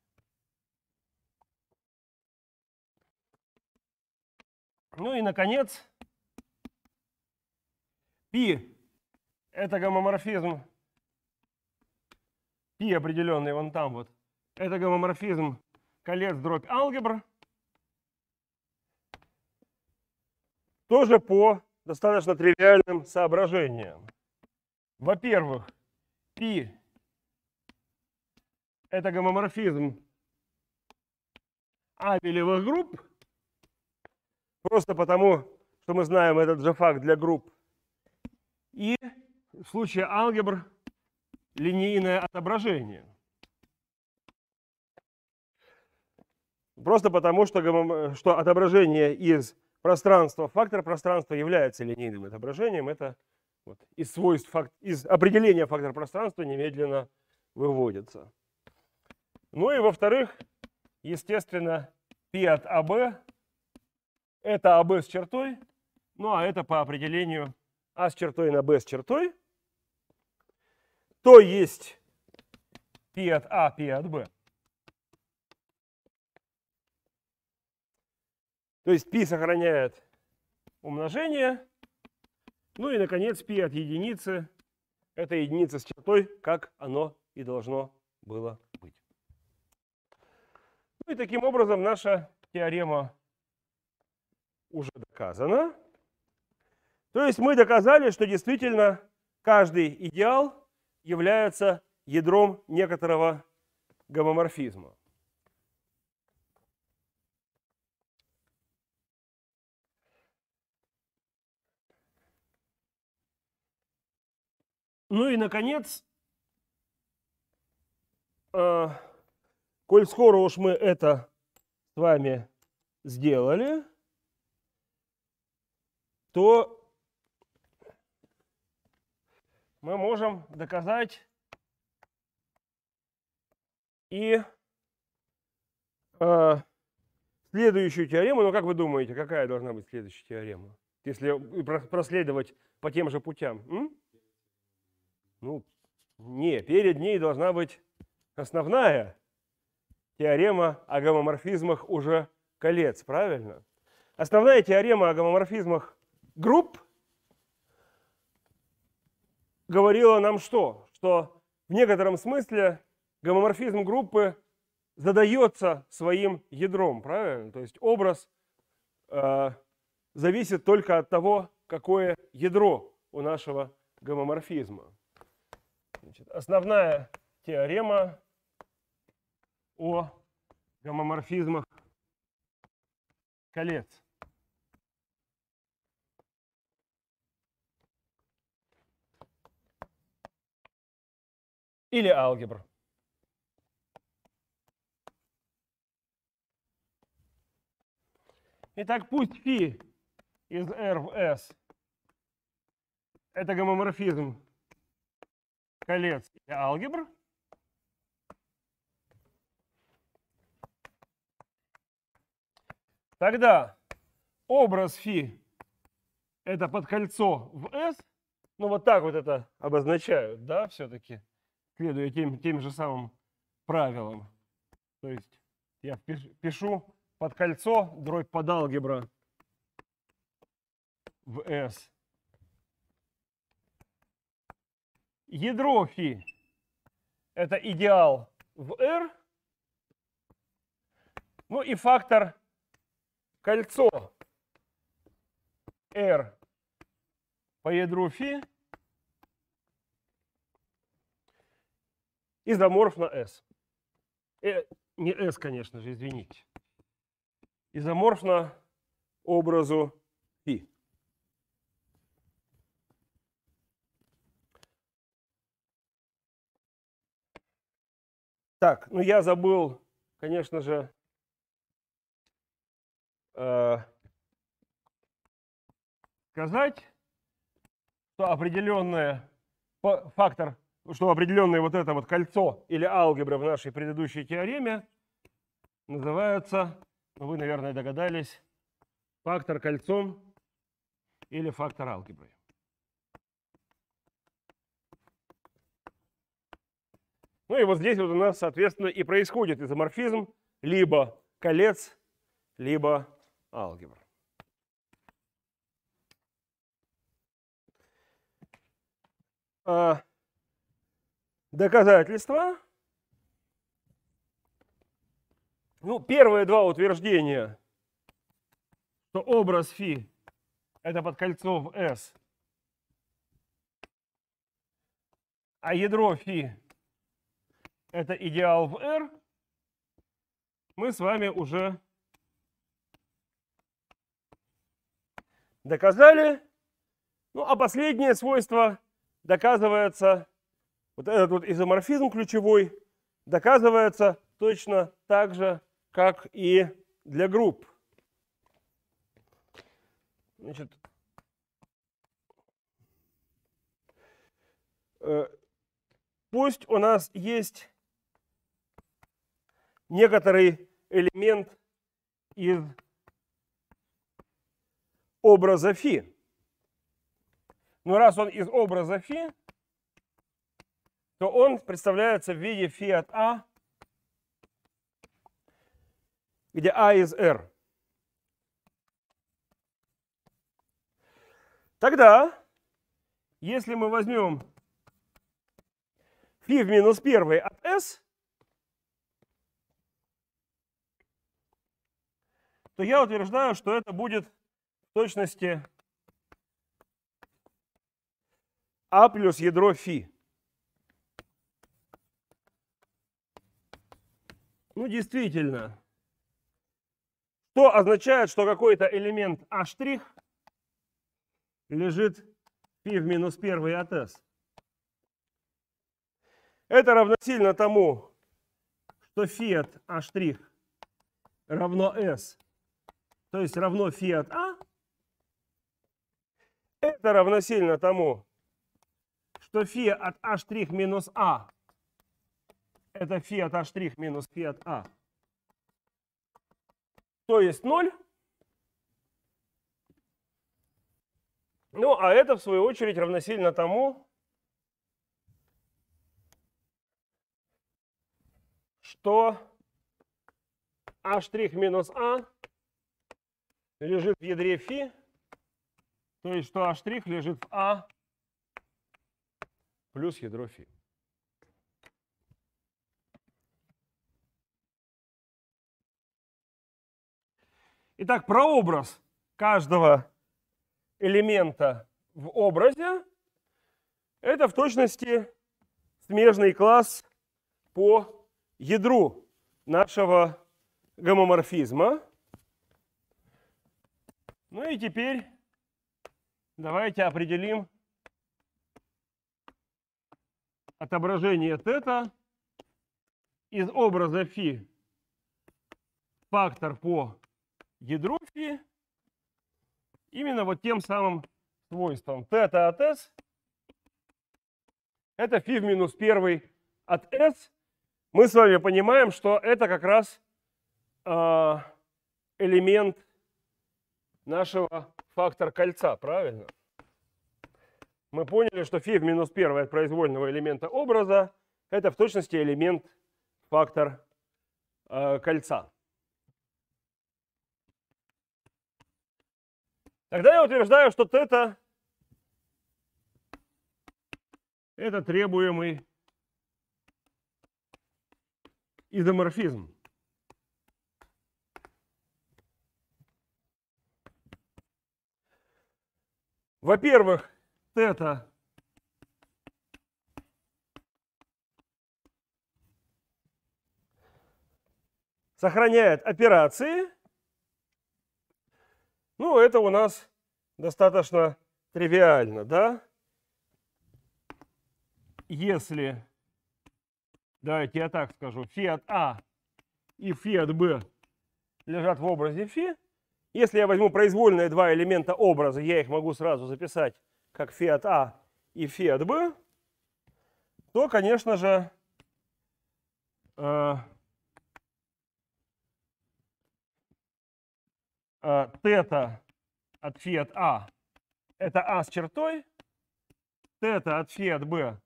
Ну и, наконец, π – это гомоморфизм. π определенный вон там вот. Это гомоморфизм колец дробь алгебр. Тоже по достаточно тривиальным соображением. Во-первых, π – это гомоморфизм абелевых групп, просто потому, что мы знаем этот же факт для групп. И в случае алгебр – линейное отображение. Просто потому, что, что отображение из пространства. Фактор пространства является линейным отображением. Это вот из свойств, факт, из определения фактора пространства немедленно выводится. Ну и во-вторых, естественно, P от AB это AB с чертой, ну а это по определению А с чертой на б с чертой, то есть P от А, P от B. То есть π сохраняет умножение. Ну и, наконец, π от единицы. Это единица с чертой, как оно и должно было быть. Ну и таким образом наша теорема уже доказана. То есть мы доказали, что действительно каждый идеал является ядром некоторого гомоморфизма. Ну и, наконец, э, коль скоро уж мы это с вами сделали, то мы можем доказать и э, следующую теорему. Но ну, как вы думаете, какая должна быть следующая теорема? Если проследовать по тем же путям. М? Ну, не, перед ней должна быть основная теорема о гомоморфизмах уже колец, правильно? Основная теорема о гомоморфизмах групп говорила нам что? Что в некотором смысле гомоморфизм группы задается своим ядром, правильно? То есть образ э, зависит только от того, какое ядро у нашего гомоморфизма. Значит, основная теорема о гомоморфизмах колец. Или алгебр. Итак, пусть π из R в S – это гомоморфизм колец и алгебр. Тогда образ φ это под кольцо в S. Ну вот так вот это обозначают, да, все-таки, следуя тем, тем же самым правилам. То есть я пишу под кольцо дробь под алгебра в S. Ядро φ – это идеал в R. Ну и фактор кольцо R по ядру φ изоморф на S. Э, не S, конечно же, извините. Изоморф на образу Так, ну я забыл, конечно же, э, сказать, что определенный фактор, что определенное вот это вот кольцо или алгебра в нашей предыдущей теореме называется, ну вы, наверное, догадались, фактор кольцом или фактор алгебры. Ну и вот здесь вот у нас, соответственно, и происходит изоморфизм либо колец, либо алгебр. А доказательства. Ну, первые два утверждения, что образ фи это под кольцом S, а ядро фи это идеал в R, мы с вами уже доказали. Ну, а последнее свойство доказывается, вот этот вот изоморфизм ключевой, доказывается точно так же, как и для групп. Значит, э, пусть у нас есть некоторый элемент из образа фи. Но раз он из образа фи, то он представляется в виде фи от А, где А из R. Тогда, если мы возьмем фи в минус 1 от S, то я утверждаю, что это будет в точности А плюс ядро фи. Ну, действительно. Что означает, что какой-то элемент А' лежит пи в минус 1 от s. Это равносильно тому, что фи от А' равно s то есть равно фи от А, это равносильно тому, что фи от А' минус А, это фи от А' минус фи от А, то есть 0. Ну, а это, в свою очередь, равносильно тому, что А' минус А лежит в ядре φ, то есть что А' лежит в А плюс ядро φ. Итак, прообраз каждого элемента в образе – это в точности смежный класс по ядру нашего гомоморфизма – ну и теперь давайте определим отображение тета из образа фи фактор по ядру φ именно вот тем самым свойством тета от s это фи в минус 1 от s. Мы с вами понимаем, что это как раз а, элемент нашего фактор кольца, правильно? Мы поняли, что фи в минус 1 от произвольного элемента образа – это в точности элемент фактор э, кольца. Тогда я утверждаю, что тета – это требуемый изоморфизм. Во-первых, тета сохраняет операции. Ну, это у нас достаточно тривиально, да? Если, давайте я так скажу, фи от А и фи от Б лежат в образе фи, если я возьму произвольные два элемента образа, я их могу сразу записать как фиат А и фиат Б, то, конечно же, э, э, тета от фиат А это А с чертой, тета от фиат Б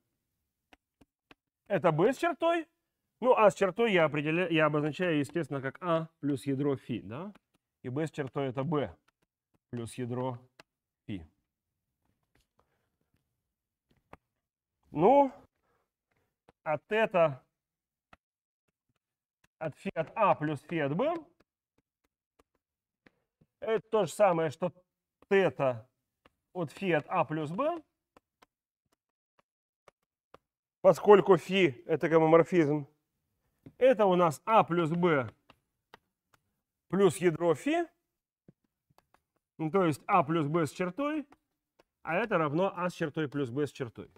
это б с чертой. Ну, А с чертой я, определя... я обозначаю, естественно, как А плюс ядро фи, да? и b с чертой это b плюс ядро π. Ну, от это от φ от а плюс φ от b это то же самое, что тета от фи от а плюс b, поскольку фи это гомоморфизм. Это у нас а плюс b плюс ядро φ, ну, то есть а плюс б с чертой, а это равно а с чертой плюс б с чертой.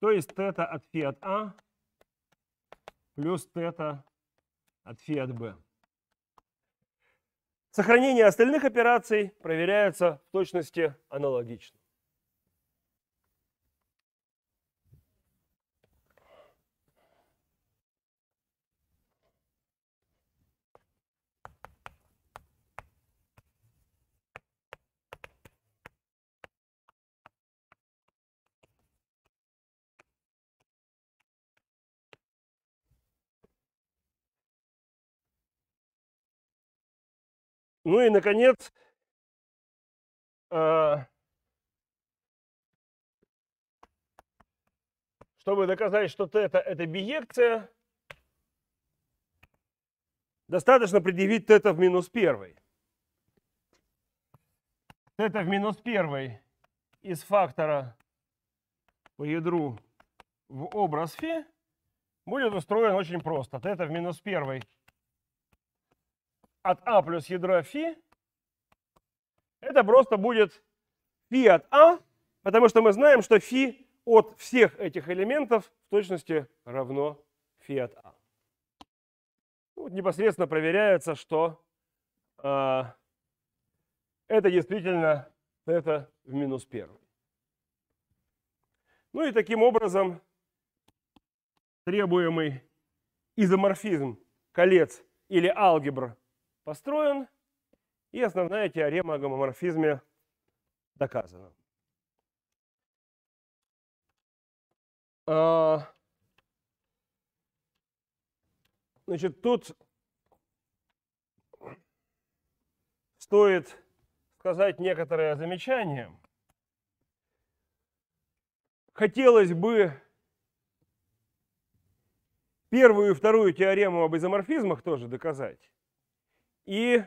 То есть тета от φ от а плюс тета от φ от b. Сохранение остальных операций проверяется в точности аналогично. Ну и, наконец, а, чтобы доказать, что тета – это биекция, достаточно предъявить тета в минус первый. Тета в минус первый из фактора по ядру в образ фи будет устроен очень просто. Тета в минус первый от А плюс ядро фи это просто будет фи от А, потому что мы знаем, что фи от всех этих элементов в точности равно фи от А. Ну, вот непосредственно проверяется, что э, это действительно это в минус 1. Ну и таким образом требуемый изоморфизм колец или алгебра построен, и основная теорема о гомоморфизме доказана. А, значит, тут стоит сказать некоторое замечание. Хотелось бы первую и вторую теорему об изоморфизмах тоже доказать. И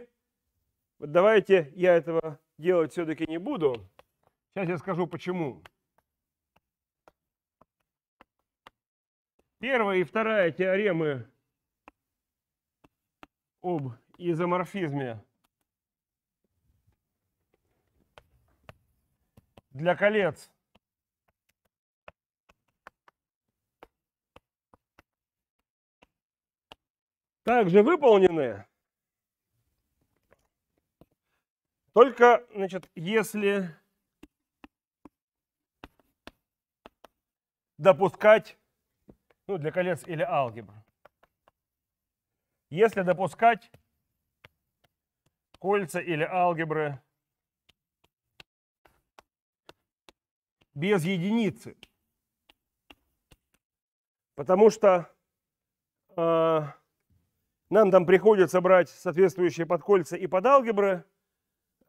вот давайте я этого делать все-таки не буду. Сейчас я скажу почему. Первая и вторая теоремы об изоморфизме для колец также выполнены. Только, значит, если допускать, ну, для колец или алгебр, если допускать кольца или алгебры без единицы. Потому что э, нам там приходится брать соответствующие подкольца и подалгебры,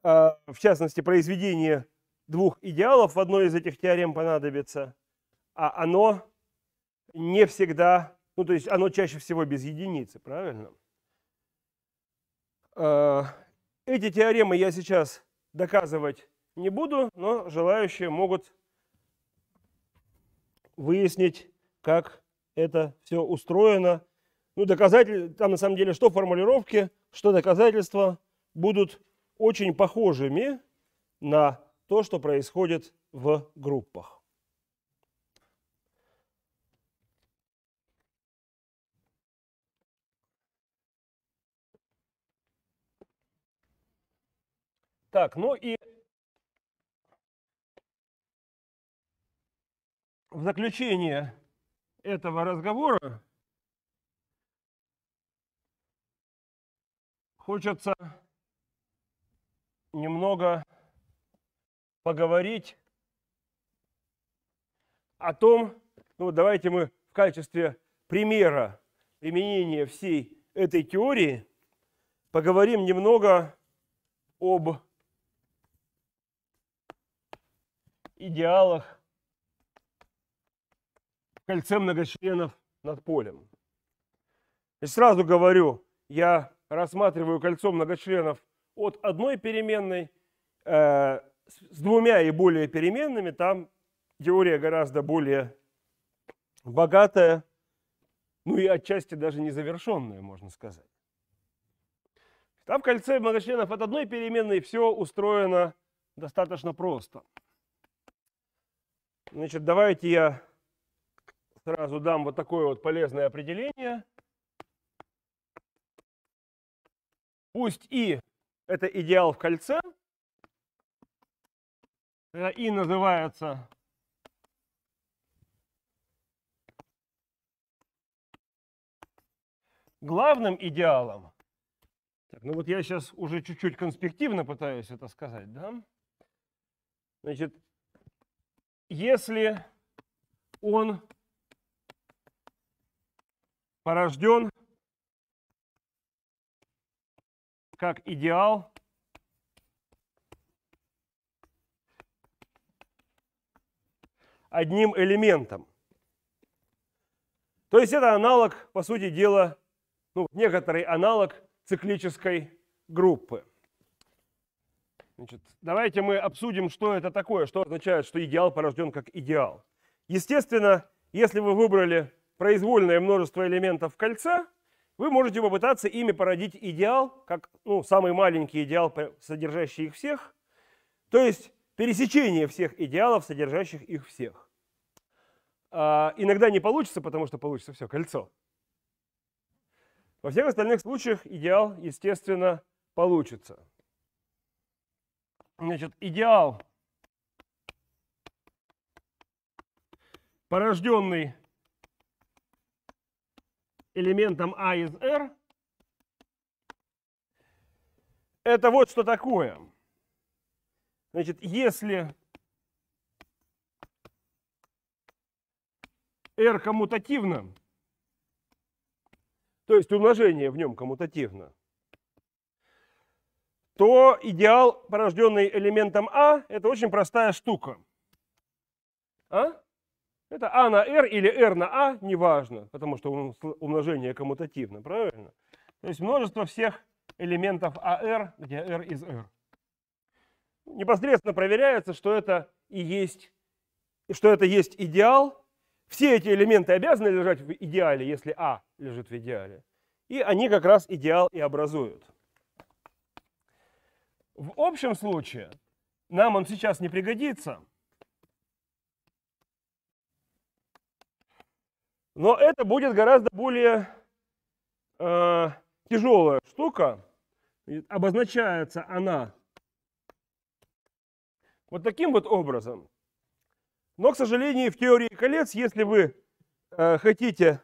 а, в частности, произведение двух идеалов в одной из этих теорем понадобится, а оно не всегда, ну то есть оно чаще всего без единицы, правильно? А, эти теоремы я сейчас доказывать не буду, но желающие могут выяснить, как это все устроено. Ну, доказатель, там на самом деле что формулировки, что доказательства будут очень похожими на то, что происходит в группах. Так, ну и в заключение этого разговора хочется немного поговорить о том, ну давайте мы в качестве примера применения всей этой теории поговорим немного об идеалах в кольце многочленов над полем. И сразу говорю, я рассматриваю кольцо многочленов от одной переменной э, с двумя и более переменными, там теория гораздо более богатая, ну и отчасти даже незавершенная, можно сказать. Там в кольце многочленов от одной переменной все устроено достаточно просто. Значит, давайте я сразу дам вот такое вот полезное определение. Пусть и это идеал в кольце. Э, и называется главным идеалом. Так, ну вот я сейчас уже чуть-чуть конспективно пытаюсь это сказать, да? Значит, если он порожден как идеал одним элементом. То есть это аналог, по сути дела, ну, некоторый аналог циклической группы. Значит, давайте мы обсудим, что это такое, что означает, что идеал порожден как идеал. Естественно, если вы выбрали произвольное множество элементов кольца, вы можете попытаться ими породить идеал, как ну, самый маленький идеал, содержащий их всех, то есть пересечение всех идеалов, содержащих их всех. А, иногда не получится, потому что получится все кольцо. Во всех остальных случаях идеал, естественно, получится. Значит, идеал, порожденный элементом А из R, это вот что такое. Значит, если R коммутативно, то есть умножение в нем коммутативно, то идеал, порожденный элементом А, это очень простая штука. А? Это А на R или R на А, неважно, потому что умножение коммутативно, правильно? То есть множество всех элементов AR, а где R из R. Непосредственно проверяется, что это и есть, что это есть идеал. Все эти элементы обязаны лежать в идеале, если А лежит в идеале. И они как раз идеал и образуют. В общем случае нам он сейчас не пригодится – Но это будет гораздо более э, тяжелая штука. Обозначается она вот таким вот образом. Но, к сожалению, в теории колец, если вы э, хотите,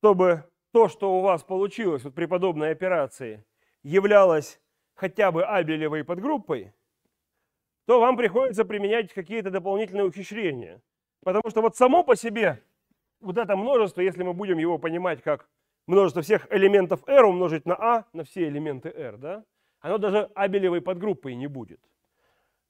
чтобы то, что у вас получилось вот при подобной операции, являлось хотя бы абелевой подгруппой, то вам приходится применять какие-то дополнительные ухищрения. Потому что вот само по себе вот это множество, если мы будем его понимать как множество всех элементов R умножить на A, на все элементы R, да, оно даже абелевой подгруппой не будет.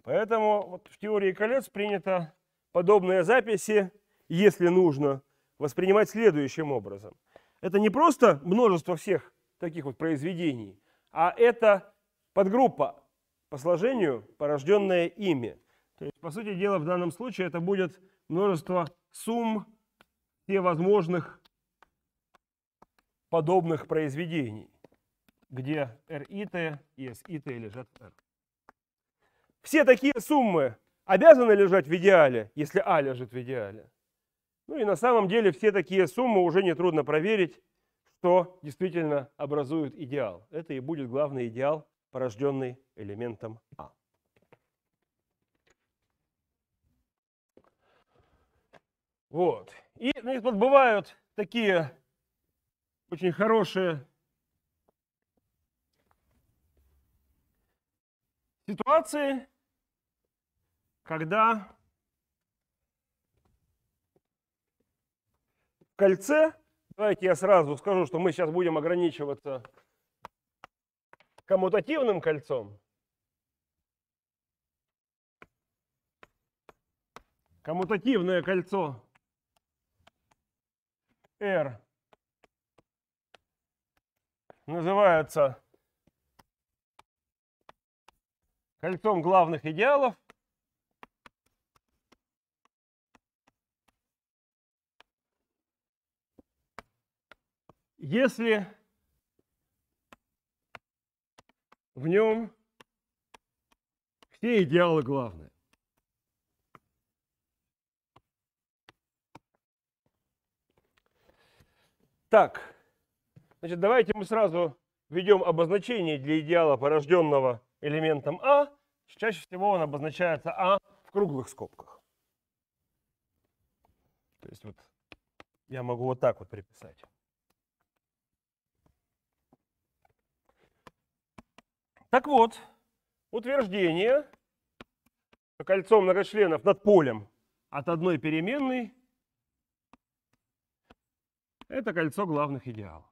Поэтому вот в теории колец принято подобные записи, если нужно, воспринимать следующим образом. Это не просто множество всех таких вот произведений, а это подгруппа по сложению, порожденная ими. То есть, по сути дела, в данном случае это будет множество сумм все возможных подобных произведений, где RIT и SIT лежат в R. Все такие суммы обязаны лежать в идеале, если А лежит в идеале. Ну и на самом деле все такие суммы уже нетрудно проверить, что действительно образует идеал. Это и будет главный идеал, порожденный элементом А. Вот. И на экспорт бывают такие очень хорошие ситуации, когда в кольце, давайте я сразу скажу, что мы сейчас будем ограничиваться коммутативным кольцом. Коммутативное кольцо R называется кольцом главных идеалов. Если в нем все идеалы главные. Так, значит, давайте мы сразу введем обозначение для идеала, порожденного элементом А. Чаще всего он обозначается А в круглых скобках. То есть вот я могу вот так вот приписать. Так вот, утверждение, что кольцо многочленов над полем от одной переменной это кольцо главных идеалов.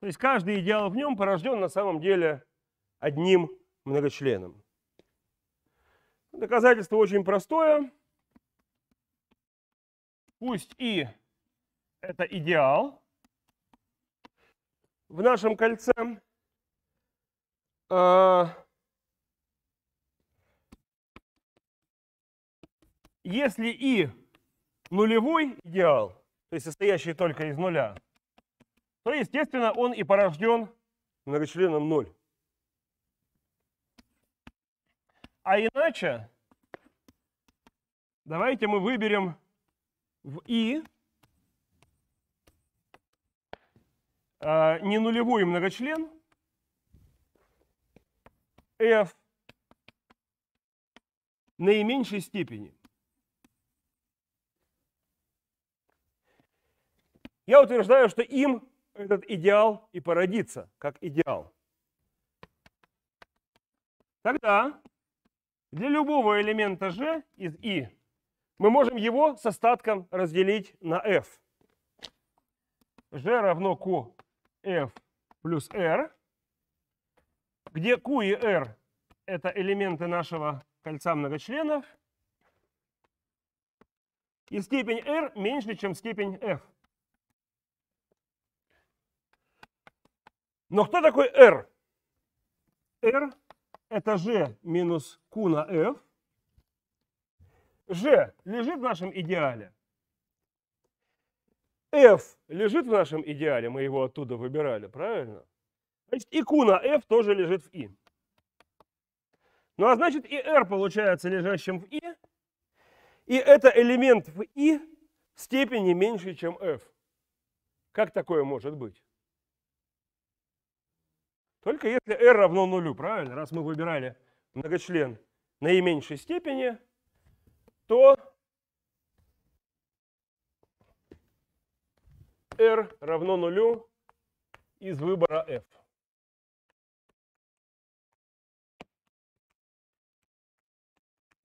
То есть каждый идеал в нем порожден на самом деле одним многочленом. Доказательство очень простое. Пусть и это идеал в нашем кольце. А, если и нулевой идеал, то есть состоящий только из нуля, то, естественно, он и порожден многочленом 0. А иначе, давайте мы выберем в и э, не нулевой многочлен f наименьшей степени. Я утверждаю, что им этот идеал и породится, как идеал. Тогда для любого элемента G из I мы можем его с остатком разделить на F. G равно Q F плюс R, где Q и R – это элементы нашего кольца многочленов, и степень R меньше, чем степень F. Но кто такой R? R это G минус Q на F. G лежит в нашем идеале. F лежит в нашем идеале, мы его оттуда выбирали, правильно? Значит, и Q на F тоже лежит в I. Ну а значит и R получается лежащим в I, и это элемент в I в степени меньше, чем F. Как такое может быть? Только если r равно нулю, правильно? Раз мы выбирали многочлен наименьшей степени, то r равно нулю из выбора f.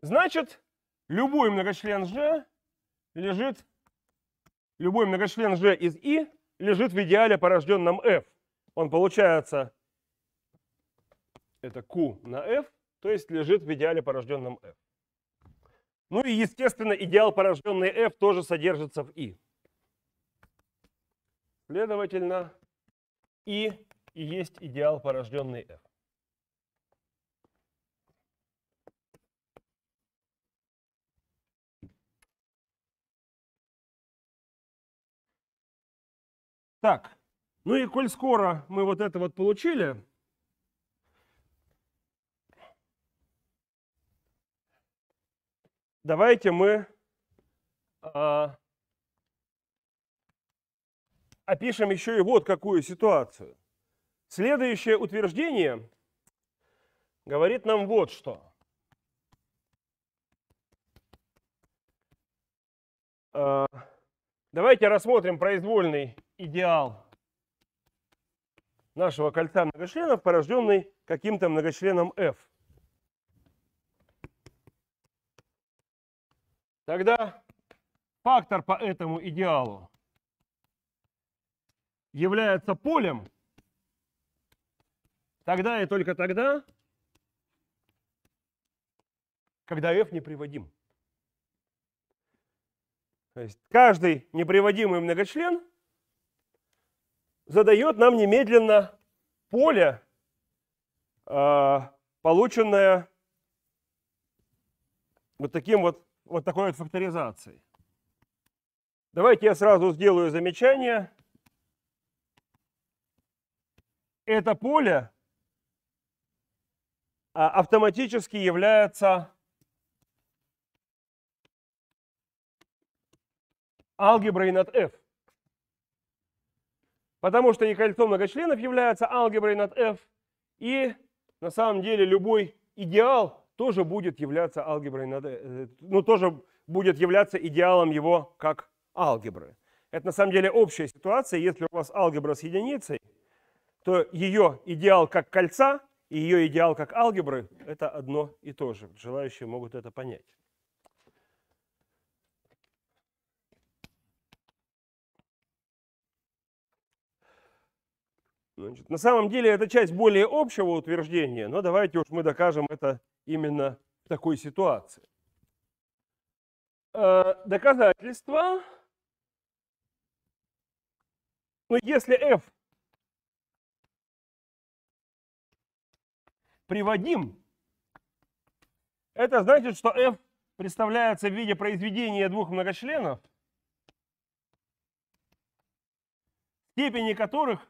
Значит, любой многочлен g лежит, любой многочлен g из i лежит в идеале порожденном f. Он получается это Q на F, то есть лежит в идеале порожденном F. Ну и, естественно, идеал порожденный F тоже содержится в I. Следовательно, I и есть идеал порожденный F. Так, ну и коль скоро мы вот это вот получили, давайте мы э, опишем еще и вот какую ситуацию. Следующее утверждение говорит нам вот что. Э, давайте рассмотрим произвольный идеал нашего кольца многочленов, порожденный каким-то многочленом f. Тогда фактор по этому идеалу является полем, тогда и только тогда, когда f неприводим. То есть каждый неприводимый многочлен задает нам немедленно поле, а, полученное вот таким вот вот такой вот факторизации. Давайте я сразу сделаю замечание. Это поле а, автоматически является алгеброй над f. Потому что и кольцо многочленов является алгеброй над f, и на самом деле любой идеал тоже будет являться алгеброй, э, ну, тоже будет являться идеалом его как алгебры. Это на самом деле общая ситуация. Если у вас алгебра с единицей, то ее идеал как кольца и ее идеал как алгебры – это одно и то же. Желающие могут это понять. Значит, на самом деле это часть более общего утверждения, но давайте уж мы докажем это именно в такой ситуации. Э, доказательства. Ну, если f приводим, это значит, что f представляется в виде произведения двух многочленов, степени которых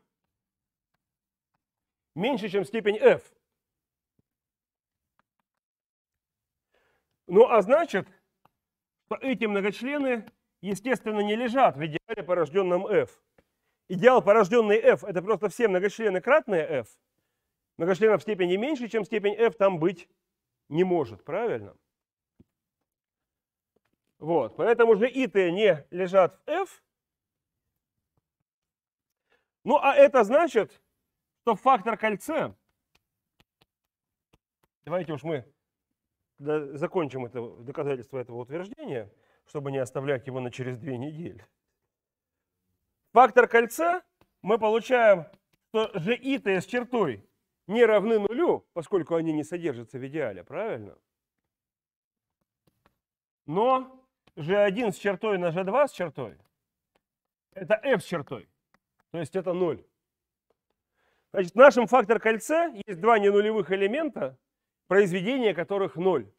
меньше, чем степень f. Ну а значит, эти многочлены, естественно, не лежат в идеале, порожденном f. Идеал, порожденный f, это просто все многочлены кратные f. Многочленов степени меньше, чем степень f, там быть не может, правильно? Вот, поэтому же и t не лежат в f. Ну а это значит, то фактор кольца. Давайте уж мы закончим это доказательство этого утверждения, чтобы не оставлять его на через две недели. Фактор кольца мы получаем, что GI-то с чертой не равны нулю, поскольку они не содержатся в идеале, правильно? Но G1 с чертой на G2 с чертой – это F с чертой, то есть это 0. Значит, в нашем фактор кольца есть два ненулевых элемента, произведение которых ноль.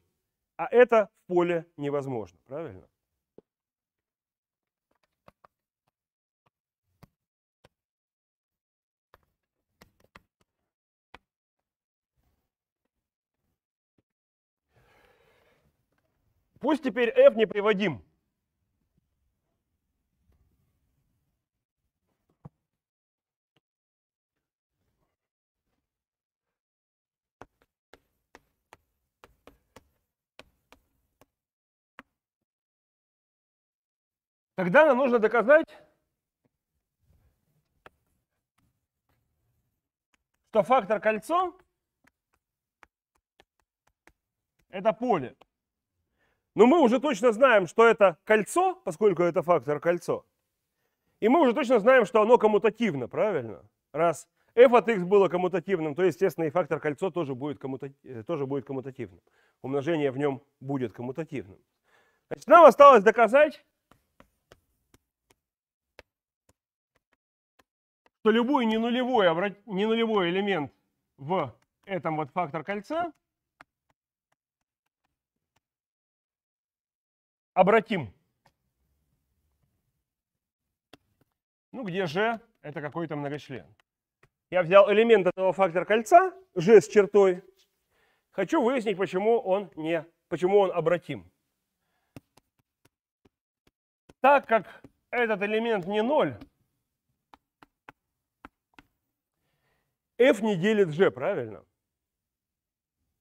А это в поле невозможно, правильно? Пусть теперь f неприводим. Тогда нам нужно доказать, что фактор кольцо – это поле. Но мы уже точно знаем, что это кольцо, поскольку это фактор кольцо. И мы уже точно знаем, что оно коммутативно, правильно? Раз f от x было коммутативным, то, естественно, и фактор кольцо тоже будет, коммута... Э, тоже будет коммутативным. Умножение в нем будет коммутативным. Значит, нам осталось доказать, то любой не нулевой не нулевой элемент в этом вот фактор кольца обратим. Ну, где же это какой-то многочлен. Я взял элемент этого фактора кольца, g с чертой. Хочу выяснить, почему он, не, почему он обратим. Так как этот элемент не ноль, f не делит g, правильно?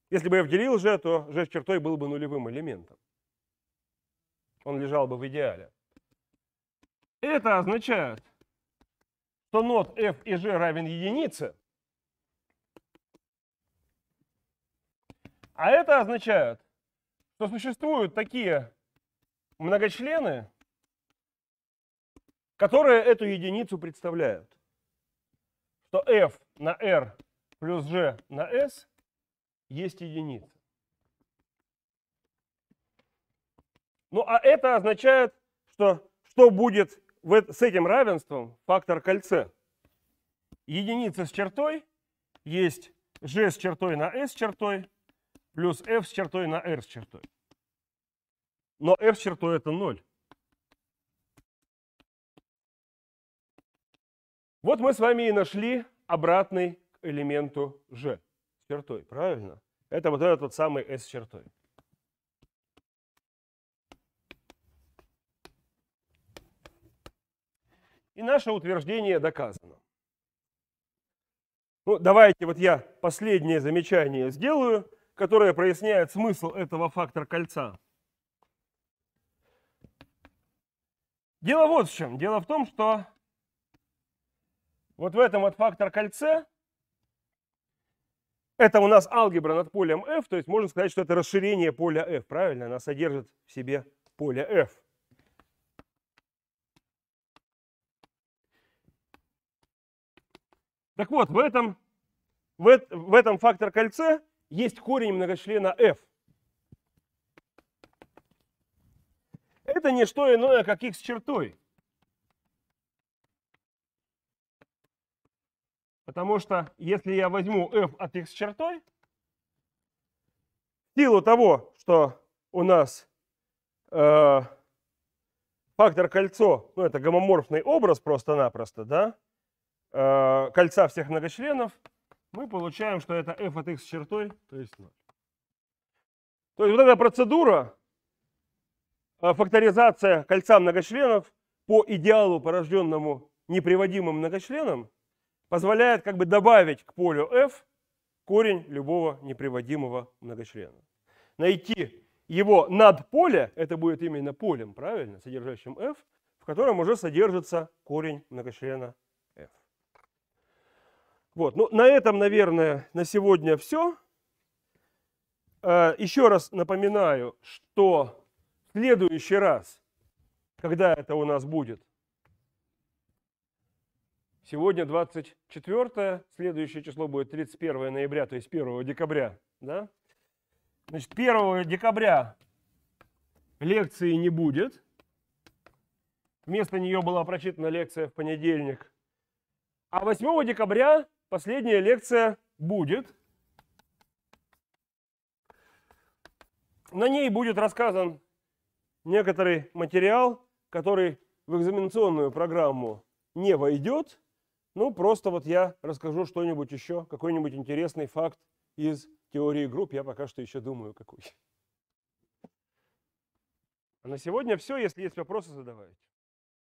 Если бы f делил g, то g с чертой был бы нулевым элементом. Он лежал бы в идеале. Это означает, что нот f и g равен единице. А это означает, что существуют такие многочлены, которые эту единицу представляют. Что f на R плюс G на S есть единица. Ну а это означает, что что будет в, с этим равенством фактор кольце? Единица с чертой есть G с чертой на S с чертой плюс F с чертой на R с чертой. Но F с чертой это 0. Вот мы с вами и нашли обратный к элементу G с чертой, правильно? Это вот этот вот самый S с чертой. И наше утверждение доказано. Ну, давайте вот я последнее замечание сделаю, которое проясняет смысл этого фактора кольца. Дело вот в чем. Дело в том, что вот в этом вот фактор кольце, Это у нас алгебра над полем F, то есть можно сказать, что это расширение поля F, правильно? Она содержит в себе поле F. Так вот, в этом, в, в этом фактор кольце есть корень многочлена f. Это не что иное, как x чертой. Потому что если я возьму f от x чертой, в силу того, что у нас э, фактор кольцо, ну это гомоморфный образ просто-напросто, да, э, кольца всех многочленов, мы получаем, что это f от x чертой, то есть 0. То есть вот эта процедура, э, факторизация кольца многочленов по идеалу, порожденному неприводимым многочленом, позволяет как бы добавить к полю f корень любого неприводимого многочлена. Найти его надполе, это будет именно полем, правильно, содержащим f, в котором уже содержится корень многочлена f. Вот, ну на этом, наверное, на сегодня все. Э, Еще раз напоминаю, что в следующий раз, когда это у нас будет – Сегодня 24, следующее число будет 31 ноября, то есть 1 декабря. Да? Значит, 1 декабря лекции не будет. Вместо нее была прочитана лекция в понедельник. А 8 декабря последняя лекция будет. На ней будет рассказан некоторый материал, который в экзаменационную программу не войдет – ну, просто вот я расскажу что-нибудь еще, какой-нибудь интересный факт из теории групп. Я пока что еще думаю, какой. А на сегодня все. Если есть вопросы, задавайте.